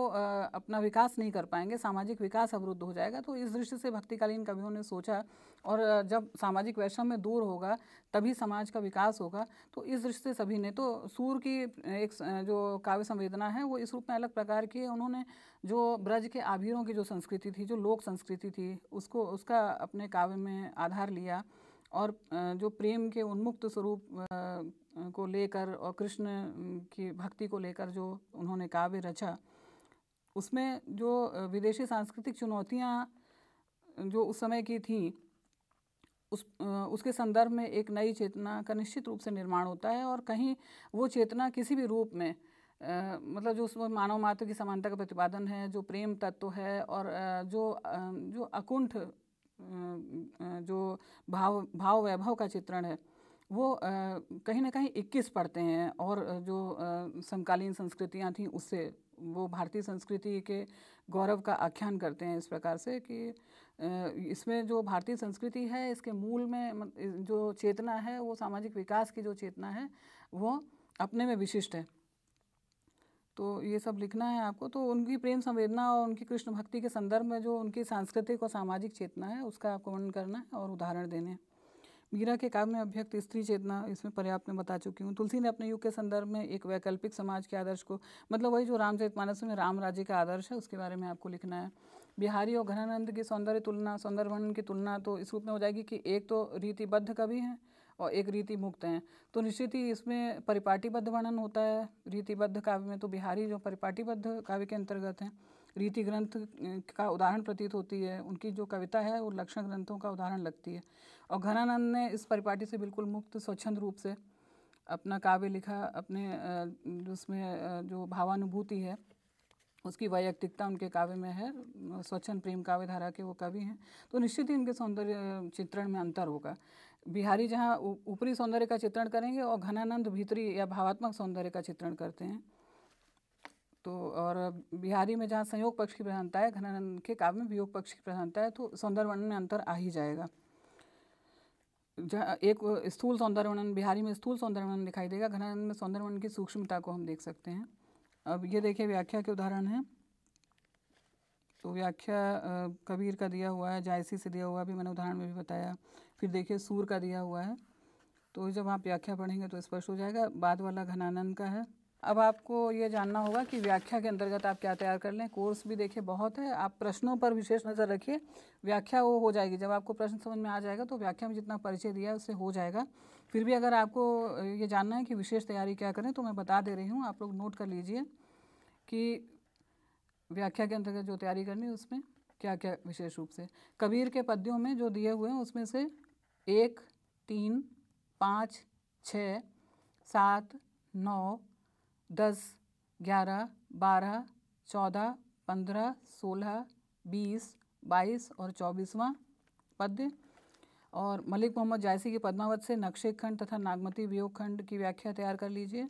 अपना विकास नहीं कर पाएंगे सामाजिक विकास अवरुद्ध हो जाएगा तो इस दृष्टि से भक्तिकालीन कवियों ने सोचा और जब सामाजिक वैषम्य दूर होगा तभी समाज का विकास होगा तो इस दृष्टि से सभी ने तो सूर की एक जो काव्य संवेदना है वो इस रूप में अलग प्रकार की है उन्होंने जो ब्रज के आभिरों की जो संस्कृति थी जो लोक संस्कृति थी उसको उसका अपने काव्य में आधार लिया और जो प्रेम के उन्मुक्त स्वरूप को लेकर और कृष्ण की भक्ति को लेकर जो उन्होंने काव्य रचा उसमें जो विदेशी सांस्कृतिक चुनौतियाँ जो उस समय की थीं उस उसके संदर्भ में एक नई चेतना का निश्चित रूप से निर्माण होता है और कहीं वो चेतना किसी भी रूप में आ, मतलब जो उसमें मानव मात्र की समानता का प्रतिपादन है जो प्रेम तत्व है और जो जो अकुंठ जो भाव भाव वैभव का चित्रण है वो कहीं ना कहीं 21 पढ़ते हैं और जो समकालीन संस्कृतियाँ थीं उससे वो भारतीय संस्कृति के गौरव का आख्यान करते हैं इस प्रकार से कि इसमें जो भारतीय संस्कृति है इसके मूल में जो चेतना है वो सामाजिक विकास की जो चेतना है वो अपने में विशिष्ट है तो ये सब लिखना है आपको तो उनकी प्रेम संवेदना और उनकी कृष्ण भक्ति के संदर्भ में जो उनकी सांस्कृतिक और सामाजिक चेतना है उसका आपको वर्णन करना है और उदाहरण देने हैं मीरा के काव्य में अभ्यक्त स्त्री चेतना इसमें पर्याप्त मैं बता चुकी हूँ तुलसी ने अपने युग के संदर्भ में एक वैकल्पिक समाज के आदर्श को मतलब वही जो रामचरित मानस में राम राज्य का आदर्श है उसके बारे में आपको लिखना है बिहारी और घनानंद की सौंदर्य तुलना सौंदर्य वर्णन की तुलना तो इस रूप में हो जाएगी कि एक तो रीतिबद्ध कवि हैं और एक रीति मुक्त हैं तो निश्चित ही इसमें परिपाटीबद्ध वर्णन होता है रीतिबद्ध काव्य में तो बिहारी जो परिपाटीबद्ध काव्य के अंतर्गत हैं रीति ग्रंथ का उदाहरण प्रतीत होती है उनकी जो कविता है वो लक्षण ग्रंथों का उदाहरण लगती है और घनानंद ने इस परिपाटी से बिल्कुल मुक्त स्वच्छंद रूप से अपना काव्य लिखा अपने उसमें जो भावानुभूति है उसकी वैयक्तिकता उनके काव्य में है स्वच्छंद प्रेम काव्य धारा के वो कवि हैं तो निश्चित ही उनके सौंदर्य चित्रण में अंतर होगा बिहारी जहाँ ऊपरी सौंदर्य का चित्रण करेंगे और घनानंद भीतरी या भावात्मक सौंदर्य का चित्रण करते हैं तो और बिहारी में जहाँ संयोग पक्ष की प्रधानता है घनानंद के काव्य में वियोग पक्ष की प्रधानता है तो सौंदर्य वर्णन में अंतर आ ही जाएगा जहाँ एक स्थूल सौंदर्य वर्णन बिहारी में स्थूल सौंदर्य वर्णन दिखाई देगा घनानंद में सौंदर्य वर्णन की सूक्ष्मता को हम देख सकते हैं अब ये देखिए व्याख्या के उदाहरण हैं तो व्याख्या कबीर का दिया हुआ है जायसी से दिया हुआ भी मैंने उदाहरण में भी बताया फिर देखिए सूर का दिया हुआ है तो जब आप व्याख्या पढ़ेंगे तो स्पष्ट हो जाएगा बाद वाला घनानंद का है अब आपको ये जानना होगा कि व्याख्या के अंतर्गत आप क्या तैयार कर लें कोर्स भी देखिए बहुत है आप प्रश्नों पर विशेष नज़र रखिए व्याख्या वो हो जाएगी जब आपको प्रश्न समझ में आ जाएगा तो व्याख्या में जितना परिचय दिया है उससे हो जाएगा फिर भी अगर आपको ये जानना है कि विशेष तैयारी क्या करें तो मैं बता दे रही हूँ आप लोग नोट कर लीजिए कि व्याख्या के अंतर्गत जो तैयारी करनी है उसमें क्या क्या विशेष रूप से कबीर के पद्यों में जो दिए हुए हैं उसमें से एक तीन पाँच छ सात नौ दस ग्यारह बारह चौदह पंद्रह सोलह बीस बाईस और चौबीसवां पद्य और मलिक मोहम्मद जायसी के पद्मावत से नक्शे खंड तथा नागमती वियोग खंड की व्याख्या तैयार कर लीजिए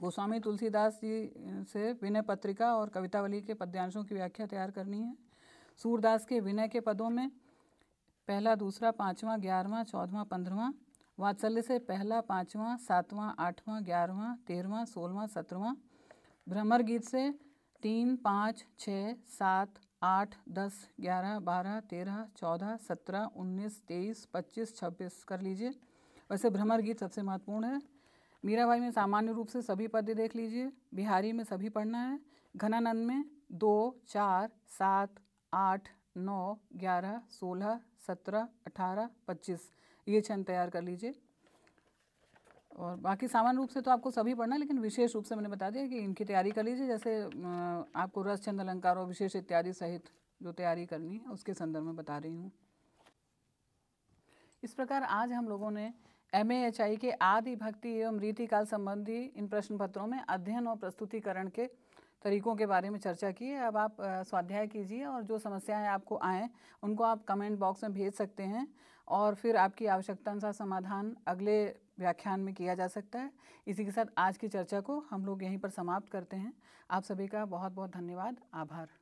गोस्वामी तुलसीदास जी से विनय पत्रिका और कवितावली के पद्यांशों की व्याख्या तैयार करनी है सूरदास के विनय के पदों में पहला दूसरा पाँचवा ग्यारहवा चौदवा पंद्रवा वात्सल्य से पहला पाँचवा सातवा आठवा ग्यारहवां तेरहवा सोलवा सत्रहवा भ्रमर गीत से तीन पाँच छः सात आठ दस ग्यारह बारह तेरह चौदह सत्रह उन्नीस तेईस पच्चीस छब्बीस कर लीजिए वैसे भ्रमर गीत सबसे महत्वपूर्ण है मीराबाई में सामान्य रूप से सभी पद्य देख लीजिए बिहारी में सभी पढ़ना है घनानंद में दो चार सात आठ नौ ग्यारह सोलह सत्रह अठारह पच्चीस ये छंद तैयार कर लीजिए और बाकी सामान्य रूप से तो आपको सभी पढ़ना लेकिन विशेष रूप से मैंने बता दिया कि इनकी तैयारी कर लीजिए जैसे आपको रस छंद अलंकार और विशेष इत्यादि सहित जो तैयारी करनी है उसके संदर्भ में बता रही हूँ इस प्रकार आज हम लोगों ने एम एच आई के आदि भक्ति एवं रीतिकाल संबंधी इन प्रश्न पत्रों में अध्ययन और प्रस्तुतिकरण के तरीकों के बारे में चर्चा की है अब आप स्वाध्याय कीजिए और जो समस्याएं आपको आएँ उनको आप कमेंट बॉक्स में भेज सकते हैं और फिर आपकी आवश्यकता अनुसार समाधान अगले व्याख्यान में किया जा सकता है इसी के साथ आज की चर्चा को हम लोग यहीं पर समाप्त करते हैं आप सभी का बहुत बहुत धन्यवाद आभार